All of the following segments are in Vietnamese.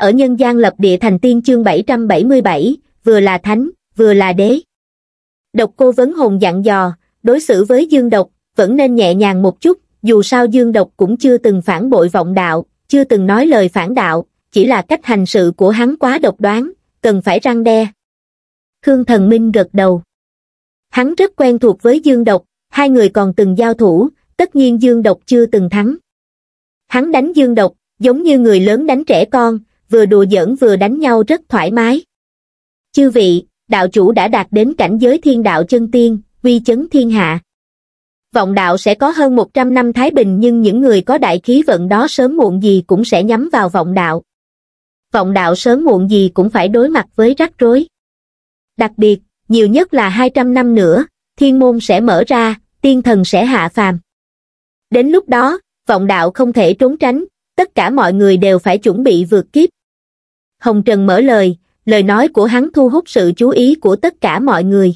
ở nhân gian lập địa thành tiên chương 777, vừa là thánh, vừa là đế. Độc cô vấn hồn dặn dò, đối xử với dương độc, vẫn nên nhẹ nhàng một chút, dù sao dương độc cũng chưa từng phản bội vọng đạo, chưa từng nói lời phản đạo, chỉ là cách hành sự của hắn quá độc đoán, cần phải răng đe. Khương Thần Minh gật đầu. Hắn rất quen thuộc với Dương Độc, hai người còn từng giao thủ, tất nhiên Dương Độc chưa từng thắng. Hắn đánh Dương Độc, giống như người lớn đánh trẻ con, vừa đùa giỡn vừa đánh nhau rất thoải mái. Chư vị, đạo chủ đã đạt đến cảnh giới thiên đạo chân tiên, uy chấn thiên hạ. Vọng đạo sẽ có hơn 100 năm thái bình nhưng những người có đại khí vận đó sớm muộn gì cũng sẽ nhắm vào vọng đạo. Vọng đạo sớm muộn gì cũng phải đối mặt với rắc rối. Đặc biệt, nhiều nhất là 200 năm nữa, thiên môn sẽ mở ra, tiên thần sẽ hạ phàm. Đến lúc đó, vọng đạo không thể trốn tránh, tất cả mọi người đều phải chuẩn bị vượt kiếp hồng trần mở lời lời nói của hắn thu hút sự chú ý của tất cả mọi người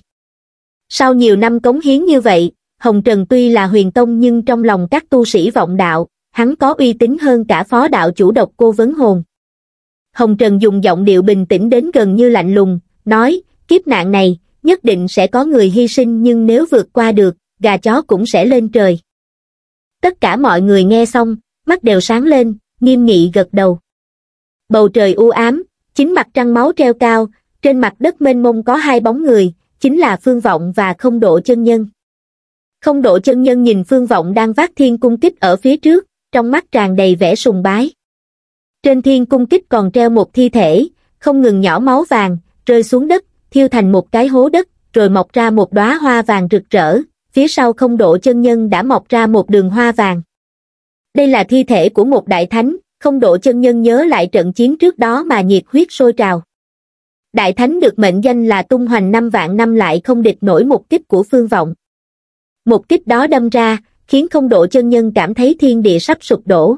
sau nhiều năm cống hiến như vậy hồng trần tuy là huyền tông nhưng trong lòng các tu sĩ vọng đạo hắn có uy tín hơn cả phó đạo chủ độc cô vấn hồn hồng trần dùng giọng điệu bình tĩnh đến gần như lạnh lùng nói kiếp nạn này nhất định sẽ có người hy sinh nhưng nếu vượt qua được gà chó cũng sẽ lên trời tất cả mọi người nghe xong mắt đều sáng lên nghiêm nghị gật đầu bầu trời u ám chính mặt trăng máu treo cao trên mặt đất mênh mông có hai bóng người chính là phương vọng và không độ chân nhân không độ chân nhân nhìn phương vọng đang vác thiên cung kích ở phía trước trong mắt tràn đầy vẻ sùng bái trên thiên cung kích còn treo một thi thể không ngừng nhỏ máu vàng rơi xuống đất thiêu thành một cái hố đất rồi mọc ra một đóa hoa vàng rực rỡ phía sau không độ chân nhân đã mọc ra một đường hoa vàng đây là thi thể của một đại thánh không độ chân nhân nhớ lại trận chiến trước đó mà nhiệt huyết sôi trào. Đại Thánh được mệnh danh là tung hoành năm vạn năm lại không địch nổi một kích của phương vọng. Một kích đó đâm ra, khiến không độ chân nhân cảm thấy thiên địa sắp sụp đổ.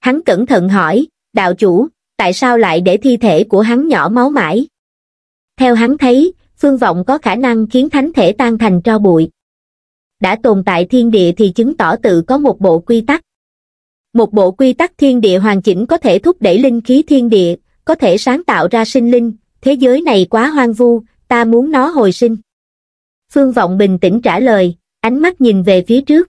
Hắn cẩn thận hỏi, đạo chủ, tại sao lại để thi thể của hắn nhỏ máu mãi? Theo hắn thấy, phương vọng có khả năng khiến thánh thể tan thành tro bụi. Đã tồn tại thiên địa thì chứng tỏ tự có một bộ quy tắc một bộ quy tắc thiên địa hoàn chỉnh có thể thúc đẩy linh khí thiên địa, có thể sáng tạo ra sinh linh, thế giới này quá hoang vu, ta muốn nó hồi sinh. Phương Vọng bình tĩnh trả lời, ánh mắt nhìn về phía trước.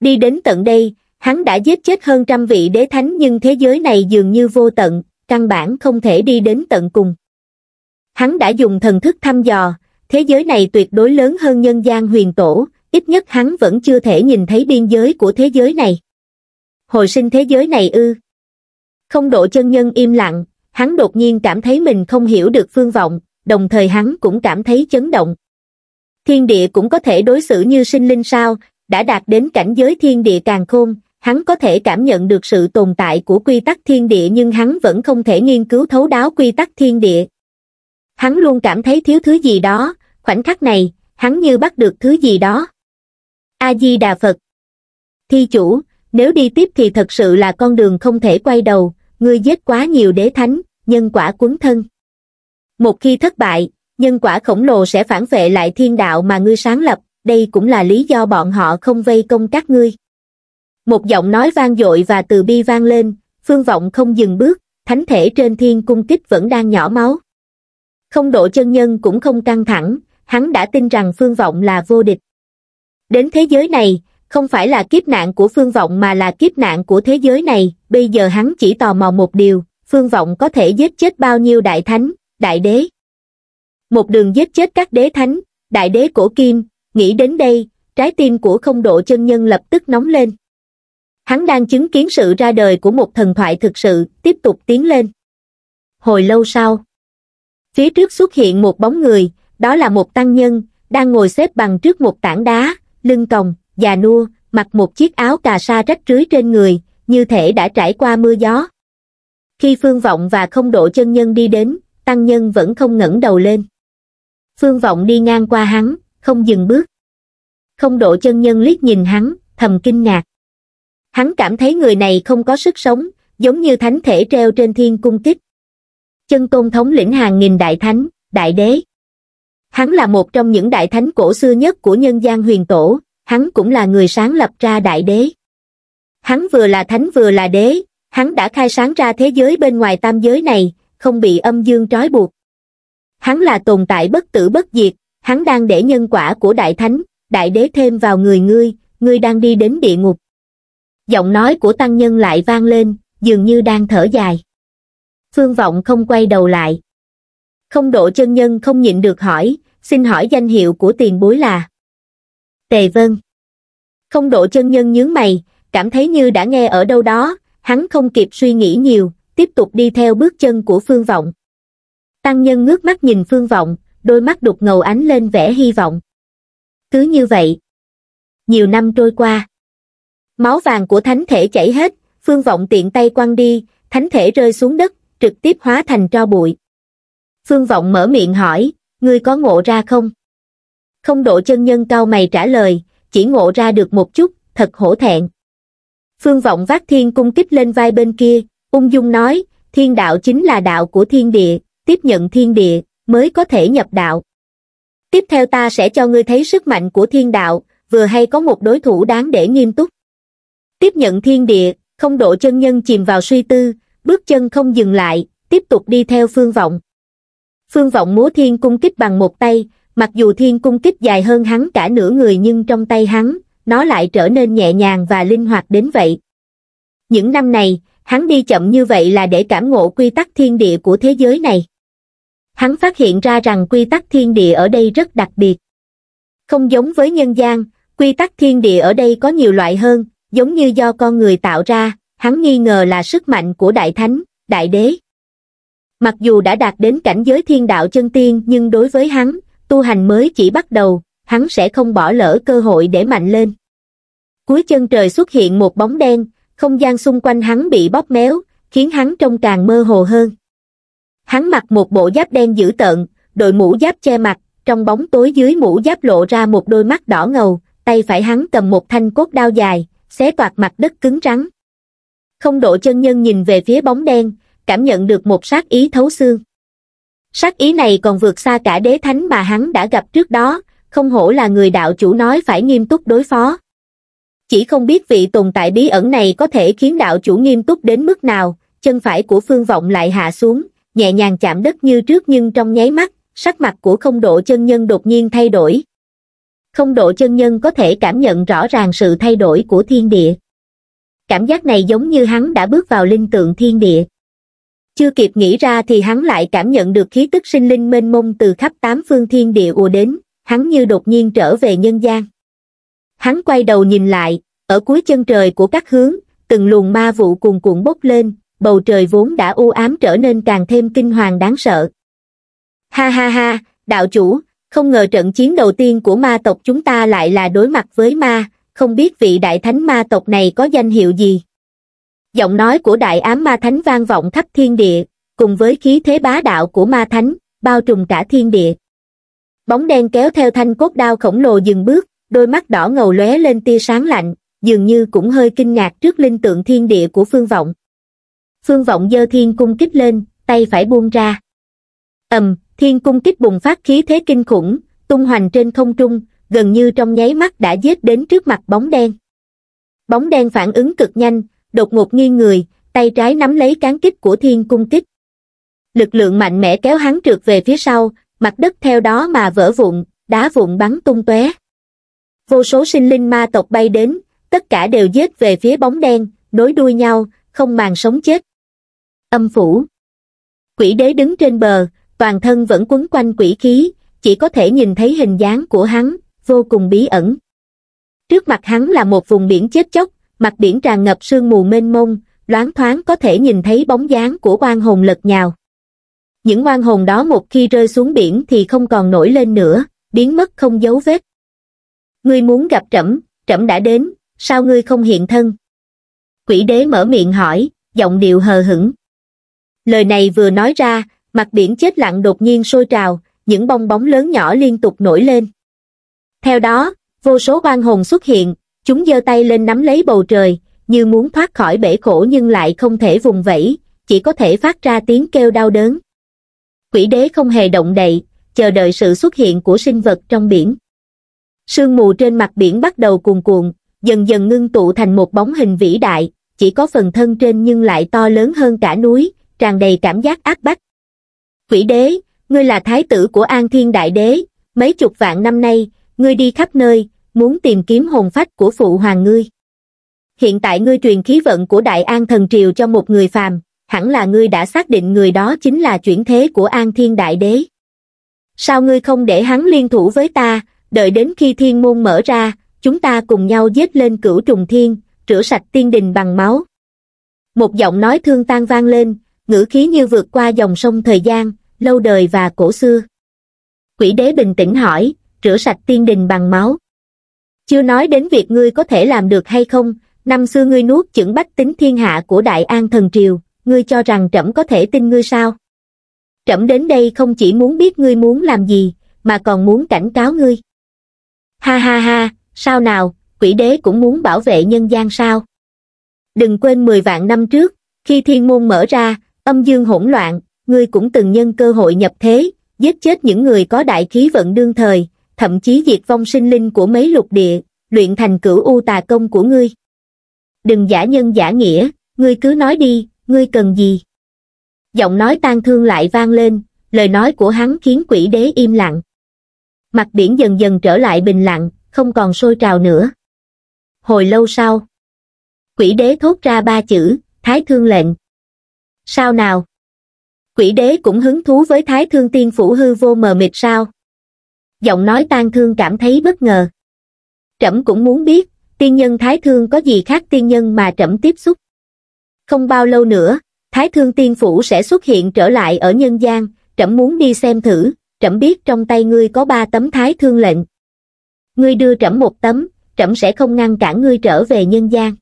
Đi đến tận đây, hắn đã giết chết hơn trăm vị đế thánh nhưng thế giới này dường như vô tận, căn bản không thể đi đến tận cùng. Hắn đã dùng thần thức thăm dò, thế giới này tuyệt đối lớn hơn nhân gian huyền tổ, ít nhất hắn vẫn chưa thể nhìn thấy biên giới của thế giới này hồi sinh thế giới này ư. Không độ chân nhân im lặng, hắn đột nhiên cảm thấy mình không hiểu được phương vọng, đồng thời hắn cũng cảm thấy chấn động. Thiên địa cũng có thể đối xử như sinh linh sao, đã đạt đến cảnh giới thiên địa càng khôn, hắn có thể cảm nhận được sự tồn tại của quy tắc thiên địa nhưng hắn vẫn không thể nghiên cứu thấu đáo quy tắc thiên địa. Hắn luôn cảm thấy thiếu thứ gì đó, khoảnh khắc này, hắn như bắt được thứ gì đó. A-di-đà Phật Thi chủ, nếu đi tiếp thì thật sự là con đường không thể quay đầu ngươi giết quá nhiều đế thánh nhân quả quấn thân một khi thất bại nhân quả khổng lồ sẽ phản vệ lại thiên đạo mà ngươi sáng lập đây cũng là lý do bọn họ không vây công các ngươi một giọng nói vang dội và từ bi vang lên phương vọng không dừng bước thánh thể trên thiên cung kích vẫn đang nhỏ máu không độ chân nhân cũng không căng thẳng hắn đã tin rằng phương vọng là vô địch đến thế giới này không phải là kiếp nạn của phương vọng mà là kiếp nạn của thế giới này, bây giờ hắn chỉ tò mò một điều, phương vọng có thể giết chết bao nhiêu đại thánh, đại đế. Một đường giết chết các đế thánh, đại đế cổ kim, nghĩ đến đây, trái tim của không độ chân nhân lập tức nóng lên. Hắn đang chứng kiến sự ra đời của một thần thoại thực sự, tiếp tục tiến lên. Hồi lâu sau, phía trước xuất hiện một bóng người, đó là một tăng nhân, đang ngồi xếp bằng trước một tảng đá, lưng còng, già nua, mặc một chiếc áo cà sa rách rưới trên người, như thể đã trải qua mưa gió. Khi Phương Vọng và không độ chân nhân đi đến, tăng nhân vẫn không ngẩng đầu lên. Phương Vọng đi ngang qua hắn, không dừng bước. Không độ chân nhân liếc nhìn hắn, thầm kinh ngạc. Hắn cảm thấy người này không có sức sống, giống như thánh thể treo trên thiên cung kích. Chân tôn thống lĩnh hàng nghìn đại thánh, đại đế. Hắn là một trong những đại thánh cổ xưa nhất của nhân gian huyền tổ, hắn cũng là người sáng lập ra đại đế hắn vừa là thánh vừa là đế hắn đã khai sáng ra thế giới bên ngoài tam giới này không bị âm dương trói buộc hắn là tồn tại bất tử bất diệt hắn đang để nhân quả của đại thánh đại đế thêm vào người ngươi ngươi đang đi đến địa ngục giọng nói của tăng nhân lại vang lên dường như đang thở dài phương vọng không quay đầu lại không độ chân nhân không nhịn được hỏi xin hỏi danh hiệu của tiền bối là Tề Vân. Không độ chân nhân nhướng mày, cảm thấy như đã nghe ở đâu đó, hắn không kịp suy nghĩ nhiều, tiếp tục đi theo bước chân của Phương Vọng. Tăng nhân ngước mắt nhìn Phương Vọng, đôi mắt đục ngầu ánh lên vẻ hy vọng. Cứ như vậy. Nhiều năm trôi qua. Máu vàng của thánh thể chảy hết, Phương Vọng tiện tay quăng đi, thánh thể rơi xuống đất, trực tiếp hóa thành tro bụi. Phương Vọng mở miệng hỏi, ngươi có ngộ ra không? không độ chân nhân cao mày trả lời chỉ ngộ ra được một chút thật hổ thẹn phương vọng vác thiên cung kích lên vai bên kia ung dung nói thiên đạo chính là đạo của thiên địa tiếp nhận thiên địa mới có thể nhập đạo tiếp theo ta sẽ cho ngươi thấy sức mạnh của thiên đạo vừa hay có một đối thủ đáng để nghiêm túc tiếp nhận thiên địa không độ chân nhân chìm vào suy tư bước chân không dừng lại tiếp tục đi theo phương vọng phương vọng múa thiên cung kích bằng một tay mặc dù thiên cung kích dài hơn hắn cả nửa người nhưng trong tay hắn, nó lại trở nên nhẹ nhàng và linh hoạt đến vậy. Những năm này, hắn đi chậm như vậy là để cảm ngộ quy tắc thiên địa của thế giới này. Hắn phát hiện ra rằng quy tắc thiên địa ở đây rất đặc biệt. Không giống với nhân gian, quy tắc thiên địa ở đây có nhiều loại hơn, giống như do con người tạo ra, hắn nghi ngờ là sức mạnh của đại thánh, đại đế. Mặc dù đã đạt đến cảnh giới thiên đạo chân tiên nhưng đối với hắn, tu hành mới chỉ bắt đầu, hắn sẽ không bỏ lỡ cơ hội để mạnh lên. Cuối chân trời xuất hiện một bóng đen, không gian xung quanh hắn bị bóp méo, khiến hắn trông càng mơ hồ hơn. Hắn mặc một bộ giáp đen dữ tợn, đội mũ giáp che mặt, trong bóng tối dưới mũ giáp lộ ra một đôi mắt đỏ ngầu, tay phải hắn cầm một thanh cốt đao dài, xé toạc mặt đất cứng rắn. Không độ chân nhân nhìn về phía bóng đen, cảm nhận được một sát ý thấu xương sắc ý này còn vượt xa cả đế thánh mà hắn đã gặp trước đó, không hổ là người đạo chủ nói phải nghiêm túc đối phó. Chỉ không biết vị tồn tại bí ẩn này có thể khiến đạo chủ nghiêm túc đến mức nào, chân phải của phương vọng lại hạ xuống, nhẹ nhàng chạm đất như trước nhưng trong nháy mắt, sắc mặt của không độ chân nhân đột nhiên thay đổi. Không độ chân nhân có thể cảm nhận rõ ràng sự thay đổi của thiên địa. Cảm giác này giống như hắn đã bước vào linh tượng thiên địa chưa kịp nghĩ ra thì hắn lại cảm nhận được khí tức sinh linh mênh mông từ khắp tám phương thiên địa ùa đến hắn như đột nhiên trở về nhân gian hắn quay đầu nhìn lại ở cuối chân trời của các hướng từng luồng ma vụ cuồn cuộn bốc lên bầu trời vốn đã u ám trở nên càng thêm kinh hoàng đáng sợ ha ha ha đạo chủ không ngờ trận chiến đầu tiên của ma tộc chúng ta lại là đối mặt với ma không biết vị đại thánh ma tộc này có danh hiệu gì giọng nói của đại ám ma thánh vang vọng khắp thiên địa cùng với khí thế bá đạo của ma thánh bao trùm cả thiên địa bóng đen kéo theo thanh cốt đao khổng lồ dừng bước đôi mắt đỏ ngầu lóe lên tia sáng lạnh dường như cũng hơi kinh ngạc trước linh tượng thiên địa của phương vọng phương vọng giơ thiên cung kích lên tay phải buông ra ầm thiên cung kích bùng phát khí thế kinh khủng tung hoành trên không trung gần như trong nháy mắt đã giết đến trước mặt bóng đen bóng đen phản ứng cực nhanh đột ngột nghiêng người tay trái nắm lấy cán kích của thiên cung kích lực lượng mạnh mẽ kéo hắn trượt về phía sau mặt đất theo đó mà vỡ vụn đá vụn bắn tung tóe vô số sinh linh ma tộc bay đến tất cả đều giết về phía bóng đen nối đuôi nhau không màng sống chết âm phủ quỷ đế đứng trên bờ toàn thân vẫn quấn quanh quỷ khí chỉ có thể nhìn thấy hình dáng của hắn vô cùng bí ẩn trước mặt hắn là một vùng biển chết chóc mặt biển tràn ngập sương mù mênh mông, loáng thoáng có thể nhìn thấy bóng dáng của quan hồn lật nhào. Những quan hồn đó một khi rơi xuống biển thì không còn nổi lên nữa, biến mất không dấu vết. Ngươi muốn gặp trẫm, trẫm đã đến, sao ngươi không hiện thân? Quỷ đế mở miệng hỏi, giọng điệu hờ hững. Lời này vừa nói ra, mặt biển chết lặng đột nhiên sôi trào, những bong bóng lớn nhỏ liên tục nổi lên. Theo đó, vô số quan hồn xuất hiện, chúng giơ tay lên nắm lấy bầu trời như muốn thoát khỏi bể khổ nhưng lại không thể vùng vẫy chỉ có thể phát ra tiếng kêu đau đớn quỷ đế không hề động đậy chờ đợi sự xuất hiện của sinh vật trong biển sương mù trên mặt biển bắt đầu cuồn cuộn dần dần ngưng tụ thành một bóng hình vĩ đại chỉ có phần thân trên nhưng lại to lớn hơn cả núi tràn đầy cảm giác ác bách quỷ đế ngươi là thái tử của an thiên đại đế mấy chục vạn năm nay ngươi đi khắp nơi muốn tìm kiếm hồn phách của phụ hoàng ngươi. Hiện tại ngươi truyền khí vận của Đại An Thần Triều cho một người phàm, hẳn là ngươi đã xác định người đó chính là chuyển thế của An Thiên Đại Đế. Sao ngươi không để hắn liên thủ với ta, đợi đến khi thiên môn mở ra, chúng ta cùng nhau giết lên cửu trùng thiên, rửa sạch tiên đình bằng máu. Một giọng nói thương tan vang lên, ngữ khí như vượt qua dòng sông thời gian, lâu đời và cổ xưa. Quỷ đế bình tĩnh hỏi, rửa sạch tiên đình bằng máu. Chưa nói đến việc ngươi có thể làm được hay không, năm xưa ngươi nuốt chửng bách tính thiên hạ của Đại An Thần Triều, ngươi cho rằng trẫm có thể tin ngươi sao? Trẫm đến đây không chỉ muốn biết ngươi muốn làm gì, mà còn muốn cảnh cáo ngươi. Ha ha ha, sao nào, quỷ đế cũng muốn bảo vệ nhân gian sao? Đừng quên 10 vạn năm trước, khi thiên môn mở ra, âm dương hỗn loạn, ngươi cũng từng nhân cơ hội nhập thế, giết chết những người có đại khí vận đương thời, thậm chí diệt vong sinh linh của mấy lục địa, luyện thành cửu u tà công của ngươi. Đừng giả nhân giả nghĩa, ngươi cứ nói đi, ngươi cần gì? Giọng nói tan thương lại vang lên, lời nói của hắn khiến quỷ đế im lặng. Mặt biển dần dần trở lại bình lặng, không còn sôi trào nữa. Hồi lâu sau, quỷ đế thốt ra ba chữ, thái thương lệnh. Sao nào? Quỷ đế cũng hứng thú với thái thương tiên phủ hư vô mờ mịt sao? giọng nói tang thương cảm thấy bất ngờ. Trẫm cũng muốn biết, tiên nhân Thái Thương có gì khác tiên nhân mà trẫm tiếp xúc. Không bao lâu nữa, Thái Thương Tiên Phủ sẽ xuất hiện trở lại ở nhân gian, trẫm muốn đi xem thử, trẫm biết trong tay ngươi có ba tấm Thái Thương lệnh. Ngươi đưa trẫm một tấm, trẫm sẽ không ngăn cản ngươi trở về nhân gian.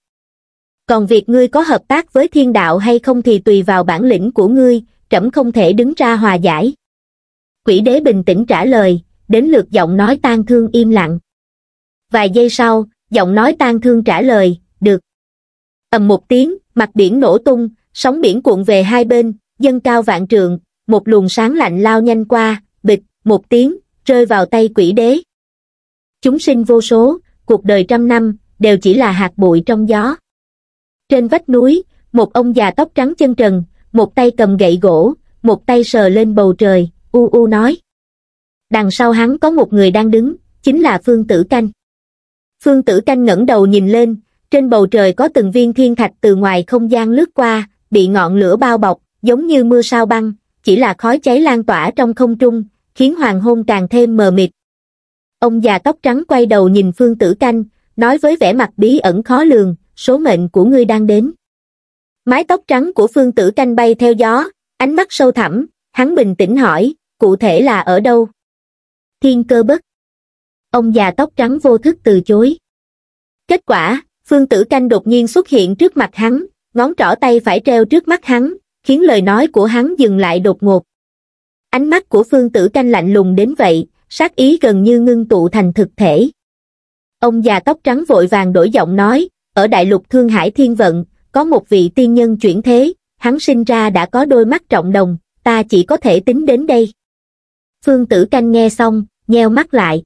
Còn việc ngươi có hợp tác với thiên đạo hay không thì tùy vào bản lĩnh của ngươi, trẫm không thể đứng ra hòa giải. Quỷ đế bình tĩnh trả lời, đến lượt giọng nói tang thương im lặng. Vài giây sau, giọng nói tang thương trả lời, được. ầm một tiếng, mặt biển nổ tung, sóng biển cuộn về hai bên, dâng cao vạn trượng, một luồng sáng lạnh lao nhanh qua, bịch, một tiếng, rơi vào tay quỷ đế. Chúng sinh vô số, cuộc đời trăm năm, đều chỉ là hạt bụi trong gió. Trên vách núi, một ông già tóc trắng chân trần, một tay cầm gậy gỗ, một tay sờ lên bầu trời, u u nói đằng sau hắn có một người đang đứng, chính là Phương Tử Canh. Phương Tử Canh ngẩng đầu nhìn lên, trên bầu trời có từng viên thiên thạch từ ngoài không gian lướt qua, bị ngọn lửa bao bọc, giống như mưa sao băng, chỉ là khói cháy lan tỏa trong không trung, khiến hoàng hôn càng thêm mờ mịt. Ông già tóc trắng quay đầu nhìn Phương Tử Canh, nói với vẻ mặt bí ẩn khó lường, số mệnh của ngươi đang đến. Mái tóc trắng của Phương Tử Canh bay theo gió, ánh mắt sâu thẳm, hắn bình tĩnh hỏi, cụ thể là ở đâu? thiên cơ bất. Ông già tóc trắng vô thức từ chối. Kết quả, Phương Tử Canh đột nhiên xuất hiện trước mặt hắn, ngón trỏ tay phải treo trước mắt hắn, khiến lời nói của hắn dừng lại đột ngột. Ánh mắt của Phương Tử Canh lạnh lùng đến vậy, sát ý gần như ngưng tụ thành thực thể. Ông già tóc trắng vội vàng đổi giọng nói, ở đại lục Thương Hải Thiên Vận, có một vị tiên nhân chuyển thế, hắn sinh ra đã có đôi mắt trọng đồng, ta chỉ có thể tính đến đây. Phương Tử Canh nghe xong, nheo mắt lại.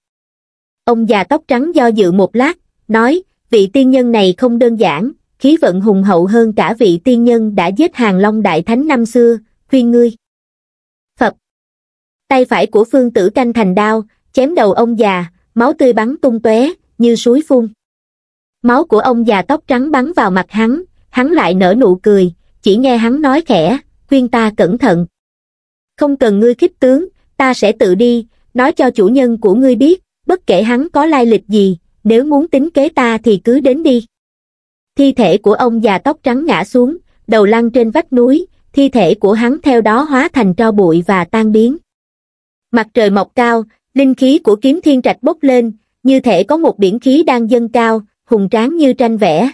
Ông già tóc trắng do dự một lát, nói, vị tiên nhân này không đơn giản, khí vận hùng hậu hơn cả vị tiên nhân đã giết hàng long đại thánh năm xưa, khuyên ngươi. Phật Tay phải của Phương Tử Canh thành đao, chém đầu ông già, máu tươi bắn tung tóe như suối phun. Máu của ông già tóc trắng bắn vào mặt hắn, hắn lại nở nụ cười, chỉ nghe hắn nói khẽ, khuyên ta cẩn thận. Không cần ngươi khích tướng, ta sẽ tự đi, nói cho chủ nhân của ngươi biết, bất kể hắn có lai lịch gì, nếu muốn tính kế ta thì cứ đến đi. Thi thể của ông già tóc trắng ngã xuống, đầu lăn trên vách núi, thi thể của hắn theo đó hóa thành tro bụi và tan biến. Mặt trời mọc cao, linh khí của kiếm thiên trạch bốc lên, như thể có một biển khí đang dâng cao, hùng tráng như tranh vẽ.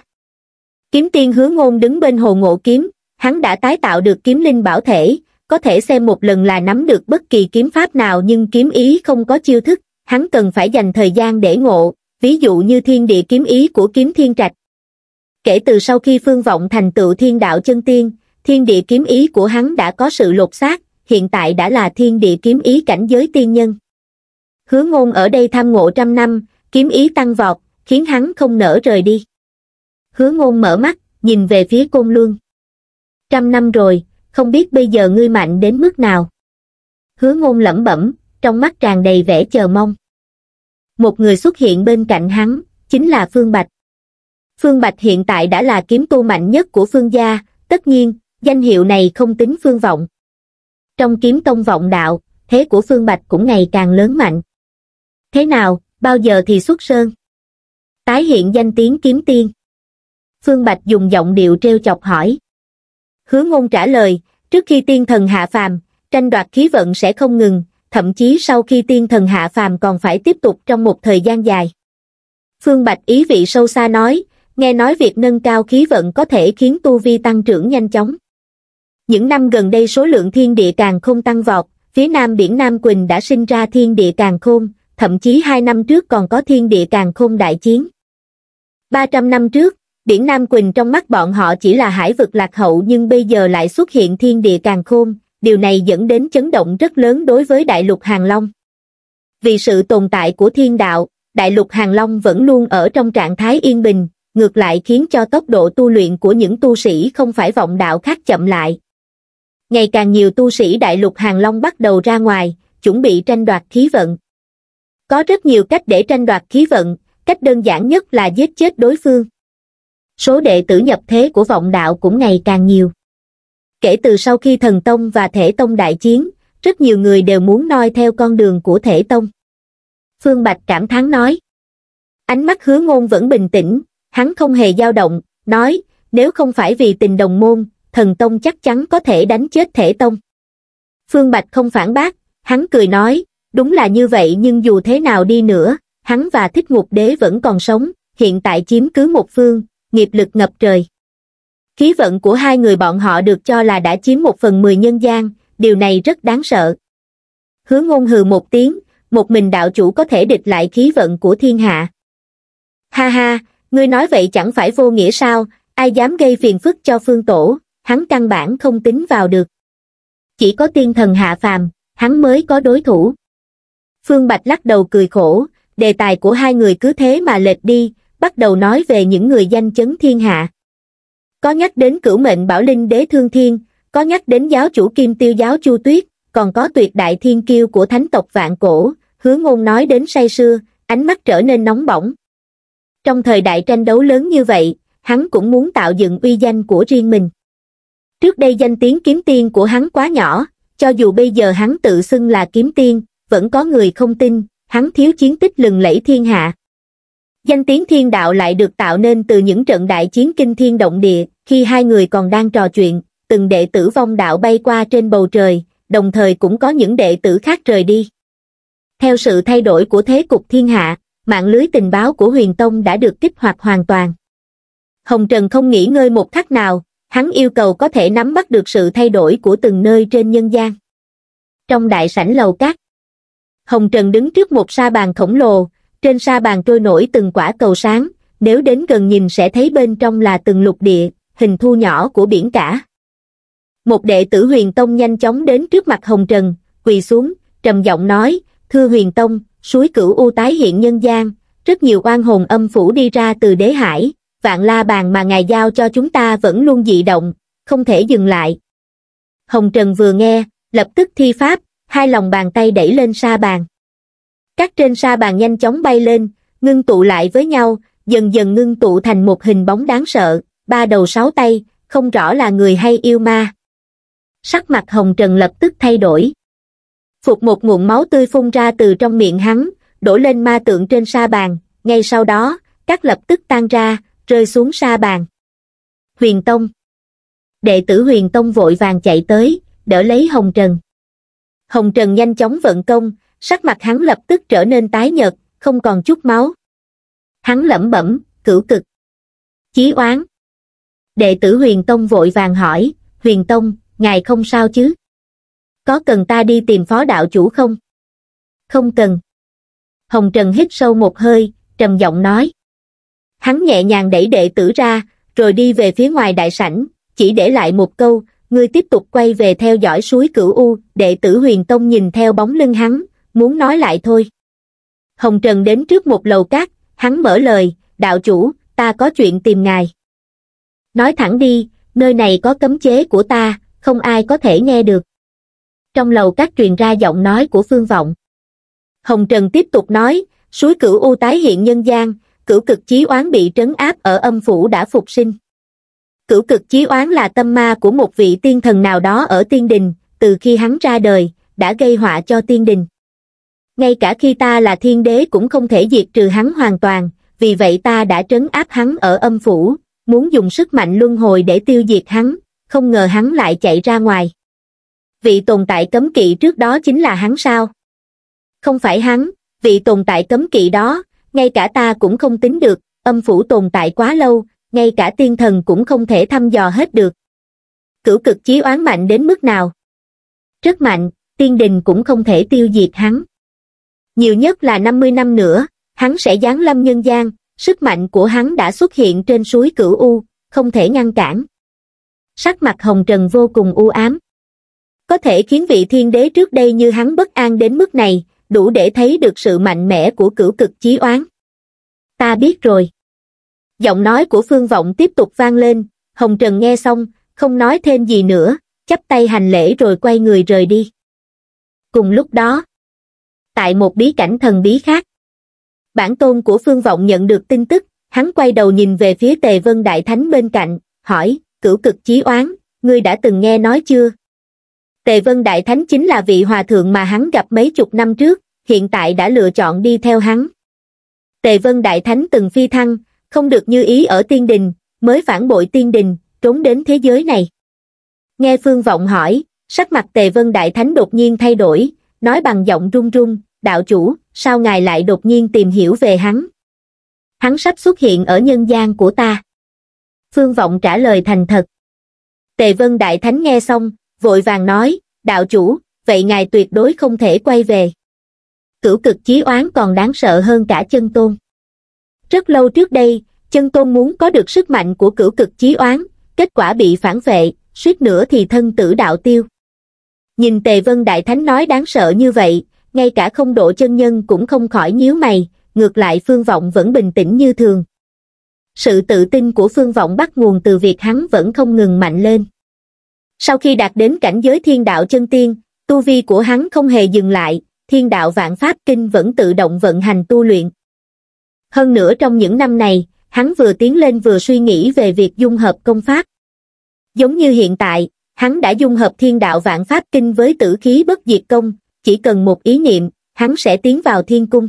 Kiếm tiên hứa ngôn đứng bên hồ ngộ kiếm, hắn đã tái tạo được kiếm linh bảo thể, có thể xem một lần là nắm được bất kỳ kiếm pháp nào nhưng kiếm ý không có chiêu thức, hắn cần phải dành thời gian để ngộ, ví dụ như thiên địa kiếm ý của kiếm thiên trạch. Kể từ sau khi phương vọng thành tựu thiên đạo chân tiên, thiên địa kiếm ý của hắn đã có sự lột xác, hiện tại đã là thiên địa kiếm ý cảnh giới tiên nhân. Hứa ngôn ở đây tham ngộ trăm năm, kiếm ý tăng vọt, khiến hắn không nỡ rời đi. Hứa ngôn mở mắt, nhìn về phía côn luân. Trăm năm rồi, không biết bây giờ ngươi mạnh đến mức nào. Hứa ngôn lẩm bẩm, trong mắt tràn đầy vẻ chờ mong. Một người xuất hiện bên cạnh hắn, chính là Phương Bạch. Phương Bạch hiện tại đã là kiếm tu mạnh nhất của Phương gia, tất nhiên, danh hiệu này không tính Phương Vọng. Trong kiếm tông vọng đạo, thế của Phương Bạch cũng ngày càng lớn mạnh. Thế nào, bao giờ thì xuất sơn? Tái hiện danh tiếng kiếm tiên. Phương Bạch dùng giọng điệu treo chọc hỏi hứa ngôn trả lời, trước khi tiên thần hạ phàm, tranh đoạt khí vận sẽ không ngừng, thậm chí sau khi tiên thần hạ phàm còn phải tiếp tục trong một thời gian dài. Phương Bạch ý vị sâu xa nói, nghe nói việc nâng cao khí vận có thể khiến tu vi tăng trưởng nhanh chóng. Những năm gần đây số lượng thiên địa càng không tăng vọt, phía nam biển Nam Quỳnh đã sinh ra thiên địa càng khôn, thậm chí hai năm trước còn có thiên địa càng khôn đại chiến. 300 năm trước, điển Nam Quỳnh trong mắt bọn họ chỉ là hải vực lạc hậu nhưng bây giờ lại xuất hiện thiên địa càng khôn, điều này dẫn đến chấn động rất lớn đối với đại lục Hàng Long. Vì sự tồn tại của thiên đạo, đại lục Hàng Long vẫn luôn ở trong trạng thái yên bình, ngược lại khiến cho tốc độ tu luyện của những tu sĩ không phải vọng đạo khác chậm lại. Ngày càng nhiều tu sĩ đại lục Hàng Long bắt đầu ra ngoài, chuẩn bị tranh đoạt khí vận. Có rất nhiều cách để tranh đoạt khí vận, cách đơn giản nhất là giết chết đối phương số đệ tử nhập thế của vọng đạo cũng ngày càng nhiều. Kể từ sau khi thần tông và thể tông đại chiến, rất nhiều người đều muốn noi theo con đường của thể tông. Phương Bạch cảm thán nói. Ánh mắt hứa ngôn vẫn bình tĩnh, hắn không hề dao động, nói, nếu không phải vì tình đồng môn, thần tông chắc chắn có thể đánh chết thể tông. Phương Bạch không phản bác, hắn cười nói, đúng là như vậy nhưng dù thế nào đi nữa, hắn và thích ngục đế vẫn còn sống, hiện tại chiếm cứ một phương, nghiệp lực ngập trời khí vận của hai người bọn họ được cho là đã chiếm một phần mười nhân gian điều này rất đáng sợ hứa ngôn hừ một tiếng một mình đạo chủ có thể địch lại khí vận của thiên hạ ha ha ngươi nói vậy chẳng phải vô nghĩa sao ai dám gây phiền phức cho phương tổ hắn căn bản không tính vào được chỉ có tiên thần hạ phàm hắn mới có đối thủ phương bạch lắc đầu cười khổ đề tài của hai người cứ thế mà lệch đi bắt đầu nói về những người danh chấn thiên hạ. Có nhắc đến cửu mệnh bảo linh đế thương thiên, có nhắc đến giáo chủ kim tiêu giáo chu tuyết, còn có tuyệt đại thiên kiêu của thánh tộc vạn cổ, hứa ngôn nói đến say sưa, ánh mắt trở nên nóng bỏng. Trong thời đại tranh đấu lớn như vậy, hắn cũng muốn tạo dựng uy danh của riêng mình. Trước đây danh tiếng kiếm tiên của hắn quá nhỏ, cho dù bây giờ hắn tự xưng là kiếm tiên, vẫn có người không tin, hắn thiếu chiến tích lừng lẫy thiên hạ. Danh tiếng thiên đạo lại được tạo nên từ những trận đại chiến kinh thiên động địa, khi hai người còn đang trò chuyện, từng đệ tử vong đạo bay qua trên bầu trời, đồng thời cũng có những đệ tử khác rời đi. Theo sự thay đổi của thế cục thiên hạ, mạng lưới tình báo của huyền tông đã được kích hoạt hoàn toàn. Hồng Trần không nghỉ ngơi một khắc nào, hắn yêu cầu có thể nắm bắt được sự thay đổi của từng nơi trên nhân gian. Trong đại sảnh lầu cát, Hồng Trần đứng trước một sa bàn khổng lồ, trên sa bàn trôi nổi từng quả cầu sáng, nếu đến gần nhìn sẽ thấy bên trong là từng lục địa, hình thu nhỏ của biển cả. Một đệ tử huyền tông nhanh chóng đến trước mặt Hồng Trần, quỳ xuống, trầm giọng nói, Thưa huyền tông, suối cửu u tái hiện nhân gian, rất nhiều oan hồn âm phủ đi ra từ đế hải, vạn la bàn mà ngài giao cho chúng ta vẫn luôn dị động, không thể dừng lại. Hồng Trần vừa nghe, lập tức thi pháp, hai lòng bàn tay đẩy lên sa bàn các trên sa bàn nhanh chóng bay lên, ngưng tụ lại với nhau, dần dần ngưng tụ thành một hình bóng đáng sợ, ba đầu sáu tay, không rõ là người hay yêu ma. Sắc mặt Hồng Trần lập tức thay đổi. Phục một nguồn máu tươi phun ra từ trong miệng hắn, đổ lên ma tượng trên sa bàn, ngay sau đó, các lập tức tan ra, rơi xuống sa bàn. Huyền Tông Đệ tử Huyền Tông vội vàng chạy tới, đỡ lấy Hồng Trần. Hồng Trần nhanh chóng vận công, sắc mặt hắn lập tức trở nên tái nhợt không còn chút máu hắn lẩm bẩm cửu cực chí oán đệ tử huyền tông vội vàng hỏi huyền tông ngài không sao chứ có cần ta đi tìm phó đạo chủ không không cần hồng trần hít sâu một hơi trầm giọng nói hắn nhẹ nhàng đẩy đệ tử ra rồi đi về phía ngoài đại sảnh chỉ để lại một câu ngươi tiếp tục quay về theo dõi suối cửu u đệ tử huyền tông nhìn theo bóng lưng hắn muốn nói lại thôi. Hồng Trần đến trước một lầu cát, hắn mở lời, đạo chủ, ta có chuyện tìm ngài. Nói thẳng đi, nơi này có cấm chế của ta, không ai có thể nghe được. Trong lầu cát truyền ra giọng nói của Phương Vọng. Hồng Trần tiếp tục nói, suối cửu u tái hiện nhân gian, cửu cực chí oán bị trấn áp ở âm phủ đã phục sinh. Cửu cực chí oán là tâm ma của một vị tiên thần nào đó ở tiên đình, từ khi hắn ra đời, đã gây họa cho tiên đình ngay cả khi ta là thiên đế cũng không thể diệt trừ hắn hoàn toàn, vì vậy ta đã trấn áp hắn ở âm phủ, muốn dùng sức mạnh luân hồi để tiêu diệt hắn, không ngờ hắn lại chạy ra ngoài. Vị tồn tại cấm kỵ trước đó chính là hắn sao? Không phải hắn, vị tồn tại cấm kỵ đó, ngay cả ta cũng không tính được, âm phủ tồn tại quá lâu, ngay cả tiên thần cũng không thể thăm dò hết được. Cửu cực chí oán mạnh đến mức nào? Rất mạnh, tiên đình cũng không thể tiêu diệt hắn. Nhiều nhất là 50 năm nữa, hắn sẽ giáng lâm nhân gian, sức mạnh của hắn đã xuất hiện trên suối cửu U, không thể ngăn cản. Sắc mặt hồng trần vô cùng u ám. Có thể khiến vị thiên đế trước đây như hắn bất an đến mức này, đủ để thấy được sự mạnh mẽ của cửu cực chí oán. Ta biết rồi. Giọng nói của Phương Vọng tiếp tục vang lên, Hồng Trần nghe xong, không nói thêm gì nữa, chắp tay hành lễ rồi quay người rời đi. Cùng lúc đó, tại một bí cảnh thần bí khác. Bản tôn của Phương Vọng nhận được tin tức, hắn quay đầu nhìn về phía Tề Vân Đại Thánh bên cạnh, hỏi, cửu cực chí oán, ngươi đã từng nghe nói chưa? Tề Vân Đại Thánh chính là vị hòa thượng mà hắn gặp mấy chục năm trước, hiện tại đã lựa chọn đi theo hắn. Tề Vân Đại Thánh từng phi thăng, không được như ý ở tiên đình, mới phản bội tiên đình, trốn đến thế giới này. Nghe Phương Vọng hỏi, sắc mặt Tề Vân Đại Thánh đột nhiên thay đổi, nói bằng giọng run run, đạo chủ, sao ngài lại đột nhiên tìm hiểu về hắn? Hắn sắp xuất hiện ở nhân gian của ta. Phương Vọng trả lời thành thật. Tề Vân Đại Thánh nghe xong, vội vàng nói, đạo chủ, vậy ngài tuyệt đối không thể quay về. Cửu cực chí oán còn đáng sợ hơn cả chân tôn. Rất lâu trước đây, chân tôn muốn có được sức mạnh của cửu cực chí oán, kết quả bị phản vệ, suýt nữa thì thân tử đạo tiêu. Nhìn Tề Vân Đại Thánh nói đáng sợ như vậy, ngay cả không độ chân nhân cũng không khỏi nhíu mày, ngược lại Phương Vọng vẫn bình tĩnh như thường. Sự tự tin của Phương Vọng bắt nguồn từ việc hắn vẫn không ngừng mạnh lên. Sau khi đạt đến cảnh giới thiên đạo chân tiên, tu vi của hắn không hề dừng lại, thiên đạo vạn pháp kinh vẫn tự động vận hành tu luyện. Hơn nữa trong những năm này, hắn vừa tiến lên vừa suy nghĩ về việc dung hợp công pháp. Giống như hiện tại, hắn đã dung hợp thiên đạo vạn pháp kinh với tử khí bất diệt công, chỉ cần một ý niệm, hắn sẽ tiến vào thiên cung.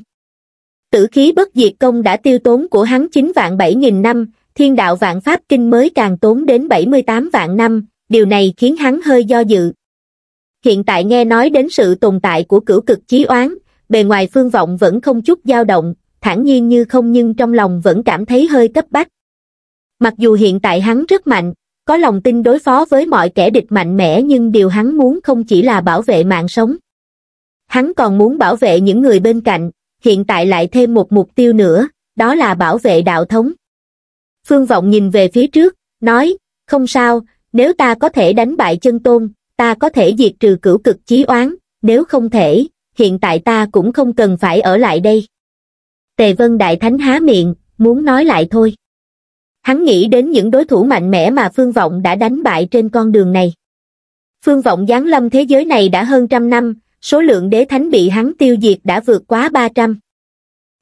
Tử khí bất diệt công đã tiêu tốn của hắn 9 vạn 7 nghìn năm, thiên đạo vạn pháp kinh mới càng tốn đến 78 vạn năm, điều này khiến hắn hơi do dự. Hiện tại nghe nói đến sự tồn tại của cửu cực chí oán, bề ngoài phương vọng vẫn không chút dao động, thản nhiên như không nhưng trong lòng vẫn cảm thấy hơi cấp bách. Mặc dù hiện tại hắn rất mạnh, có lòng tin đối phó với mọi kẻ địch mạnh mẽ nhưng điều hắn muốn không chỉ là bảo vệ mạng sống. Hắn còn muốn bảo vệ những người bên cạnh, hiện tại lại thêm một mục tiêu nữa, đó là bảo vệ đạo thống. Phương Vọng nhìn về phía trước, nói, không sao, nếu ta có thể đánh bại chân tôn, ta có thể diệt trừ cửu cực chí oán, nếu không thể, hiện tại ta cũng không cần phải ở lại đây. Tề Vân Đại Thánh há miệng, muốn nói lại thôi. Hắn nghĩ đến những đối thủ mạnh mẽ mà Phương Vọng đã đánh bại trên con đường này. Phương Vọng giáng lâm thế giới này đã hơn trăm năm, số lượng đế thánh bị hắn tiêu diệt đã vượt quá 300.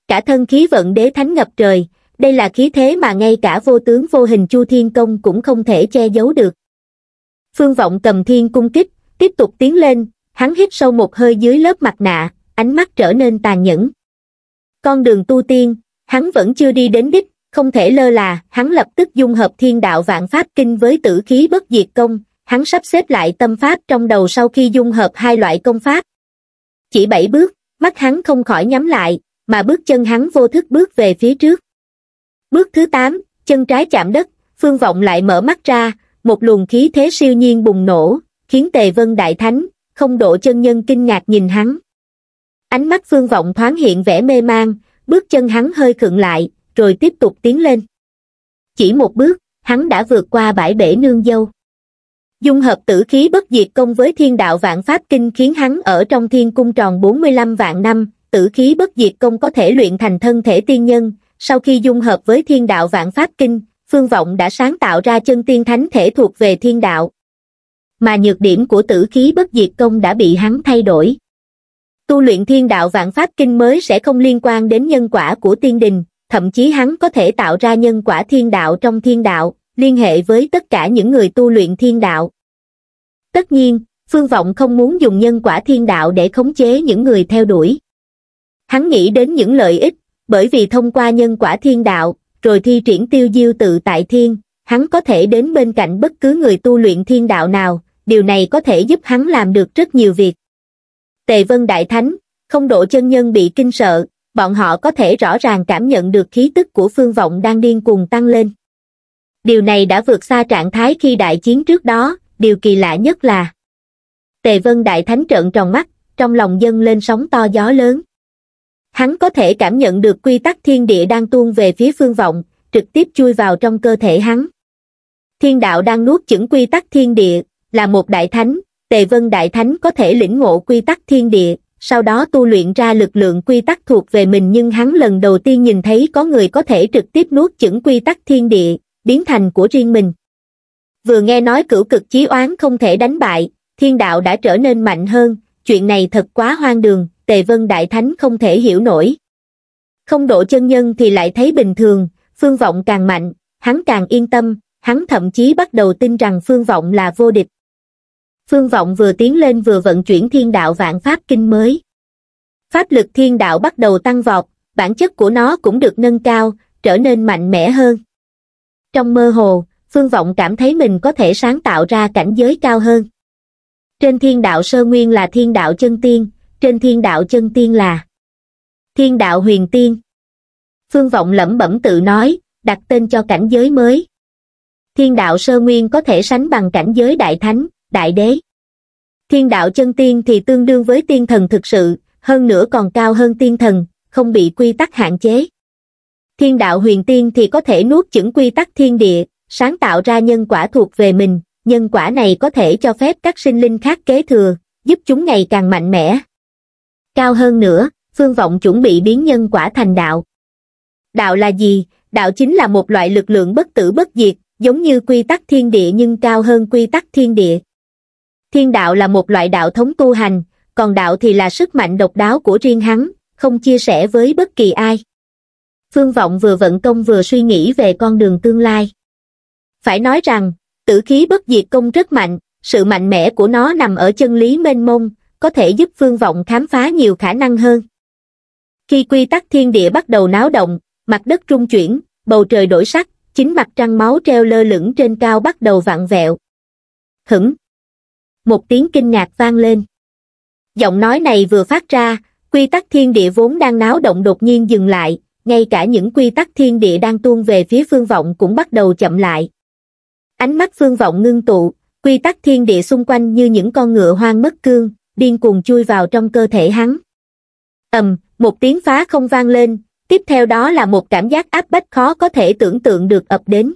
Cả thân khí vận đế thánh ngập trời, đây là khí thế mà ngay cả vô tướng vô hình Chu Thiên Công cũng không thể che giấu được. Phương Vọng cầm thiên cung kích, tiếp tục tiến lên, hắn hít sâu một hơi dưới lớp mặt nạ, ánh mắt trở nên tàn nhẫn. Con đường tu tiên, hắn vẫn chưa đi đến đích, không thể lơ là, hắn lập tức dung hợp thiên đạo vạn pháp kinh với tử khí bất diệt công, hắn sắp xếp lại tâm pháp trong đầu sau khi dung hợp hai loại công pháp, chỉ bảy bước, mắt hắn không khỏi nhắm lại, mà bước chân hắn vô thức bước về phía trước. Bước thứ tám, chân trái chạm đất, phương vọng lại mở mắt ra, một luồng khí thế siêu nhiên bùng nổ, khiến tề vân đại thánh, không độ chân nhân kinh ngạc nhìn hắn. Ánh mắt phương vọng thoáng hiện vẻ mê mang, bước chân hắn hơi khựng lại, rồi tiếp tục tiến lên. Chỉ một bước, hắn đã vượt qua bãi bể nương dâu dung hợp tử khí bất diệt công với thiên đạo vạn pháp kinh khiến hắn ở trong thiên cung tròn 45 vạn năm, tử khí bất diệt công có thể luyện thành thân thể tiên nhân, sau khi dung hợp với thiên đạo vạn pháp kinh, Phương Vọng đã sáng tạo ra chân tiên thánh thể thuộc về thiên đạo. Mà nhược điểm của tử khí bất diệt công đã bị hắn thay đổi. Tu luyện thiên đạo vạn pháp kinh mới sẽ không liên quan đến nhân quả của tiên đình, thậm chí hắn có thể tạo ra nhân quả thiên đạo trong thiên đạo, liên hệ với tất cả những người tu luyện thiên đạo. Tất nhiên, Phương Vọng không muốn dùng nhân quả thiên đạo để khống chế những người theo đuổi. Hắn nghĩ đến những lợi ích, bởi vì thông qua nhân quả thiên đạo, rồi thi triển tiêu diêu tự tại thiên, hắn có thể đến bên cạnh bất cứ người tu luyện thiên đạo nào, điều này có thể giúp hắn làm được rất nhiều việc. Tề Vân Đại Thánh, không độ chân nhân bị kinh sợ, bọn họ có thể rõ ràng cảm nhận được khí tức của phương vọng đang điên cuồng tăng lên điều này đã vượt xa trạng thái khi đại chiến trước đó điều kỳ lạ nhất là tề vân đại thánh trợn tròn mắt trong lòng dâng lên sóng to gió lớn hắn có thể cảm nhận được quy tắc thiên địa đang tuôn về phía phương vọng trực tiếp chui vào trong cơ thể hắn thiên đạo đang nuốt chửng quy tắc thiên địa là một đại thánh tề vân đại thánh có thể lĩnh ngộ quy tắc thiên địa sau đó tu luyện ra lực lượng quy tắc thuộc về mình nhưng hắn lần đầu tiên nhìn thấy có người có thể trực tiếp nuốt chửng quy tắc thiên địa biến thành của riêng mình. Vừa nghe nói cửu cực chí oán không thể đánh bại, thiên đạo đã trở nên mạnh hơn, chuyện này thật quá hoang đường, tề vân đại thánh không thể hiểu nổi. Không độ chân nhân thì lại thấy bình thường, phương vọng càng mạnh, hắn càng yên tâm, hắn thậm chí bắt đầu tin rằng phương vọng là vô địch. Phương vọng vừa tiến lên vừa vận chuyển thiên đạo vạn pháp kinh mới. Pháp lực thiên đạo bắt đầu tăng vọt, bản chất của nó cũng được nâng cao, trở nên mạnh mẽ hơn trong mơ hồ, Phương Vọng cảm thấy mình có thể sáng tạo ra cảnh giới cao hơn. Trên thiên đạo sơ nguyên là thiên đạo chân tiên, trên thiên đạo chân tiên là thiên đạo huyền tiên. Phương Vọng lẩm bẩm tự nói, đặt tên cho cảnh giới mới. Thiên đạo sơ nguyên có thể sánh bằng cảnh giới đại thánh, đại đế. Thiên đạo chân tiên thì tương đương với tiên thần thực sự, hơn nữa còn cao hơn tiên thần, không bị quy tắc hạn chế thiên đạo huyền tiên thì có thể nuốt chửng quy tắc thiên địa, sáng tạo ra nhân quả thuộc về mình, nhân quả này có thể cho phép các sinh linh khác kế thừa, giúp chúng ngày càng mạnh mẽ. Cao hơn nữa, phương vọng chuẩn bị biến nhân quả thành đạo. Đạo là gì? Đạo chính là một loại lực lượng bất tử bất diệt, giống như quy tắc thiên địa nhưng cao hơn quy tắc thiên địa. Thiên đạo là một loại đạo thống tu hành, còn đạo thì là sức mạnh độc đáo của riêng hắn, không chia sẻ với bất kỳ ai. Phương Vọng vừa vận công vừa suy nghĩ về con đường tương lai. Phải nói rằng, tử khí bất diệt công rất mạnh, sự mạnh mẽ của nó nằm ở chân lý mênh mông, có thể giúp Phương Vọng khám phá nhiều khả năng hơn. Khi quy tắc thiên địa bắt đầu náo động, mặt đất trung chuyển, bầu trời đổi sắc, chính mặt trăng máu treo lơ lửng trên cao bắt đầu vặn vẹo. Hửng! Một tiếng kinh ngạc vang lên. Giọng nói này vừa phát ra, quy tắc thiên địa vốn đang náo động đột nhiên dừng lại, ngay cả những quy tắc thiên địa đang tuôn về phía phương vọng cũng bắt đầu chậm lại. Ánh mắt phương vọng ngưng tụ, quy tắc thiên địa xung quanh như những con ngựa hoang mất cương, điên cuồng chui vào trong cơ thể hắn. ầm, một tiếng phá không vang lên, tiếp theo đó là một cảm giác áp bách khó có thể tưởng tượng được ập đến.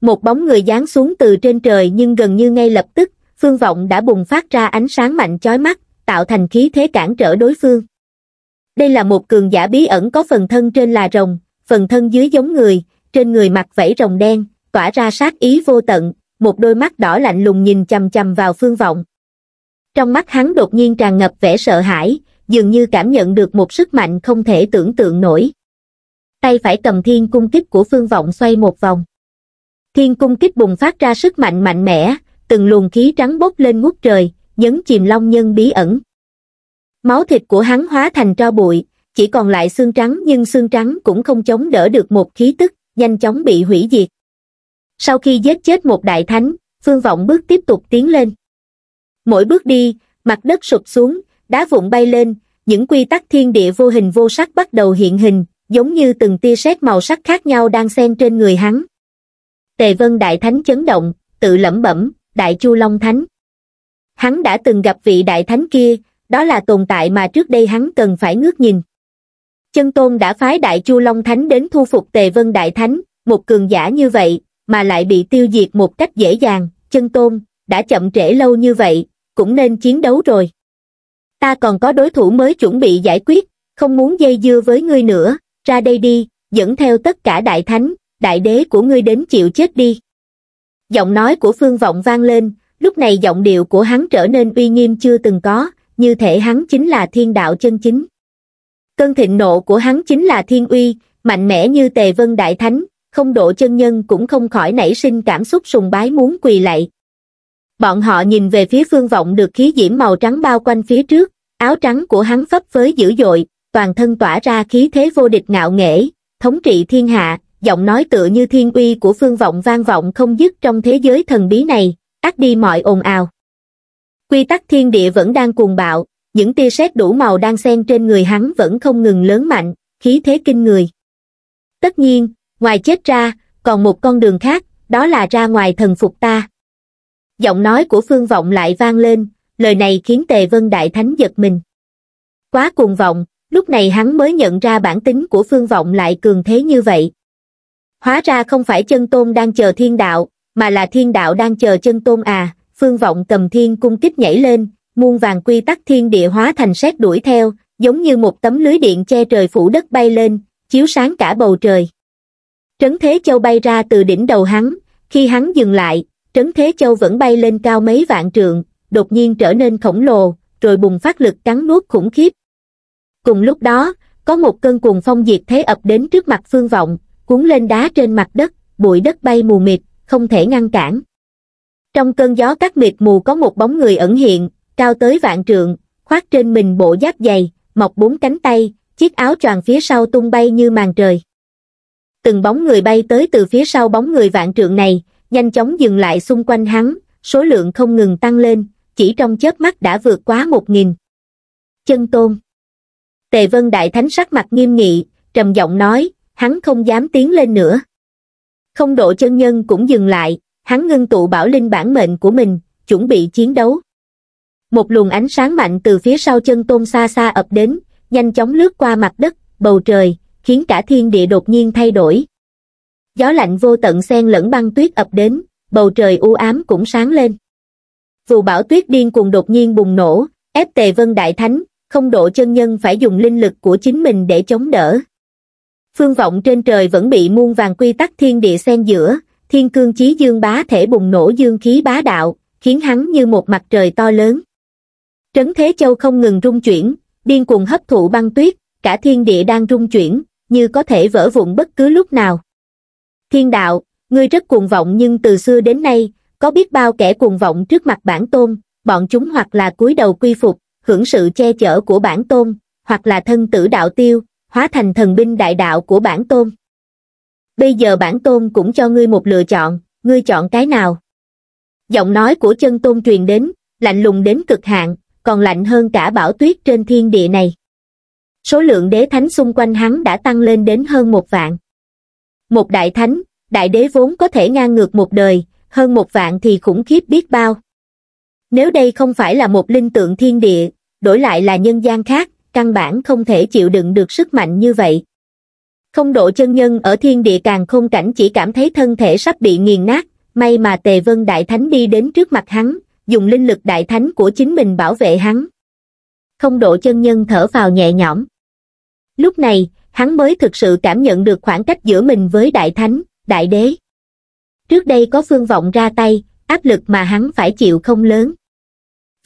Một bóng người giáng xuống từ trên trời nhưng gần như ngay lập tức, phương vọng đã bùng phát ra ánh sáng mạnh chói mắt, tạo thành khí thế cản trở đối phương đây là một cường giả bí ẩn có phần thân trên là rồng, phần thân dưới giống người, trên người mặc vảy rồng đen, tỏa ra sát ý vô tận, một đôi mắt đỏ lạnh lùng nhìn chầm chầm vào phương vọng. Trong mắt hắn đột nhiên tràn ngập vẻ sợ hãi, dường như cảm nhận được một sức mạnh không thể tưởng tượng nổi. Tay phải cầm thiên cung kích của phương vọng xoay một vòng. Thiên cung kích bùng phát ra sức mạnh mạnh mẽ, từng luồng khí trắng bốc lên ngút trời, nhấn chìm long nhân bí ẩn. Máu thịt của hắn hóa thành tro bụi, chỉ còn lại xương trắng nhưng xương trắng cũng không chống đỡ được một khí tức, nhanh chóng bị hủy diệt. Sau khi giết chết một đại thánh, Phương Vọng bước tiếp tục tiến lên. Mỗi bước đi, mặt đất sụp xuống, đá vụn bay lên, những quy tắc thiên địa vô hình vô sắc bắt đầu hiện hình, giống như từng tia sét màu sắc khác nhau đang xen trên người hắn. Tề Vân Đại Thánh chấn động, tự lẩm bẩm, Đại Chu Long Thánh. Hắn đã từng gặp vị Đại Thánh kia, đó là tồn tại mà trước đây hắn cần phải ngước nhìn chân tôn đã phái đại chu long thánh đến thu phục tề vân đại thánh một cường giả như vậy mà lại bị tiêu diệt một cách dễ dàng chân tôn đã chậm trễ lâu như vậy cũng nên chiến đấu rồi ta còn có đối thủ mới chuẩn bị giải quyết không muốn dây dưa với ngươi nữa ra đây đi dẫn theo tất cả đại thánh đại đế của ngươi đến chịu chết đi giọng nói của phương vọng vang lên lúc này giọng điệu của hắn trở nên uy nghiêm chưa từng có như thể hắn chính là thiên đạo chân chính. Cơn thịnh nộ của hắn chính là thiên uy, mạnh mẽ như tề vân đại thánh, không độ chân nhân cũng không khỏi nảy sinh cảm xúc sùng bái muốn quỳ lạy. Bọn họ nhìn về phía phương vọng được khí diễm màu trắng bao quanh phía trước, áo trắng của hắn phấp với dữ dội, toàn thân tỏa ra khí thế vô địch ngạo nghễ, thống trị thiên hạ, giọng nói tựa như thiên uy của phương vọng vang vọng không dứt trong thế giới thần bí này, ắt đi mọi ồn ào quy tắc thiên địa vẫn đang cuồng bạo, những tia sét đủ màu đang xen trên người hắn vẫn không ngừng lớn mạnh, khí thế kinh người. Tất nhiên, ngoài chết ra, còn một con đường khác, đó là ra ngoài thần phục ta. Giọng nói của Phương Vọng lại vang lên, lời này khiến Tề Vân Đại Thánh giật mình. Quá cuồng vọng, lúc này hắn mới nhận ra bản tính của Phương Vọng lại cường thế như vậy. Hóa ra không phải chân tôn đang chờ thiên đạo, mà là thiên đạo đang chờ chân tôn à, phương vọng cầm thiên cung kích nhảy lên, muôn vàng quy tắc thiên địa hóa thành xét đuổi theo, giống như một tấm lưới điện che trời phủ đất bay lên, chiếu sáng cả bầu trời. Trấn Thế Châu bay ra từ đỉnh đầu hắn, khi hắn dừng lại, Trấn Thế Châu vẫn bay lên cao mấy vạn trượng, đột nhiên trở nên khổng lồ, rồi bùng phát lực cắn nuốt khủng khiếp. Cùng lúc đó, có một cơn cuồng phong diệt thế ập đến trước mặt phương vọng, cuốn lên đá trên mặt đất, bụi đất bay mù mịt, không thể ngăn cản trong cơn gió các mịt mù có một bóng người ẩn hiện cao tới vạn trượng khoác trên mình bộ giáp dày mọc bốn cánh tay chiếc áo tròn phía sau tung bay như màn trời từng bóng người bay tới từ phía sau bóng người vạn trượng này nhanh chóng dừng lại xung quanh hắn số lượng không ngừng tăng lên chỉ trong chớp mắt đã vượt quá một nghìn chân tôn tề vân đại thánh sắc mặt nghiêm nghị trầm giọng nói hắn không dám tiến lên nữa không độ chân nhân cũng dừng lại hắn ngưng tụ bảo linh bản mệnh của mình, chuẩn bị chiến đấu. Một luồng ánh sáng mạnh từ phía sau chân tôn xa xa ập đến, nhanh chóng lướt qua mặt đất, bầu trời, khiến cả thiên địa đột nhiên thay đổi. Gió lạnh vô tận xen lẫn băng tuyết ập đến, bầu trời u ám cũng sáng lên. vụ bão tuyết điên cuồng đột nhiên bùng nổ, ép tề vân đại thánh, không độ chân nhân phải dùng linh lực của chính mình để chống đỡ. Phương vọng trên trời vẫn bị muôn vàng quy tắc thiên địa xen giữa, thiên cương chí dương bá thể bùng nổ dương khí bá đạo, khiến hắn như một mặt trời to lớn. Trấn Thế Châu không ngừng rung chuyển, điên cuồng hấp thụ băng tuyết, cả thiên địa đang rung chuyển, như có thể vỡ vụn bất cứ lúc nào. Thiên đạo, ngươi rất cuồng vọng nhưng từ xưa đến nay, có biết bao kẻ cuồng vọng trước mặt bản tôn, bọn chúng hoặc là cúi đầu quy phục, hưởng sự che chở của bản tôn, hoặc là thân tử đạo tiêu, hóa thành thần binh đại đạo của bản tôn bây giờ bản tôn cũng cho ngươi một lựa chọn ngươi chọn cái nào giọng nói của chân tôn truyền đến lạnh lùng đến cực hạn còn lạnh hơn cả bão tuyết trên thiên địa này số lượng đế thánh xung quanh hắn đã tăng lên đến hơn một vạn một đại thánh đại đế vốn có thể ngang ngược một đời hơn một vạn thì khủng khiếp biết bao nếu đây không phải là một linh tượng thiên địa đổi lại là nhân gian khác căn bản không thể chịu đựng được sức mạnh như vậy không độ chân nhân ở thiên địa càng không cảnh chỉ cảm thấy thân thể sắp bị nghiền nát, may mà Tề Vân Đại Thánh đi đến trước mặt hắn, dùng linh lực đại thánh của chính mình bảo vệ hắn. Không độ chân nhân thở vào nhẹ nhõm. Lúc này, hắn mới thực sự cảm nhận được khoảng cách giữa mình với đại thánh, đại đế. Trước đây có phương vọng ra tay, áp lực mà hắn phải chịu không lớn.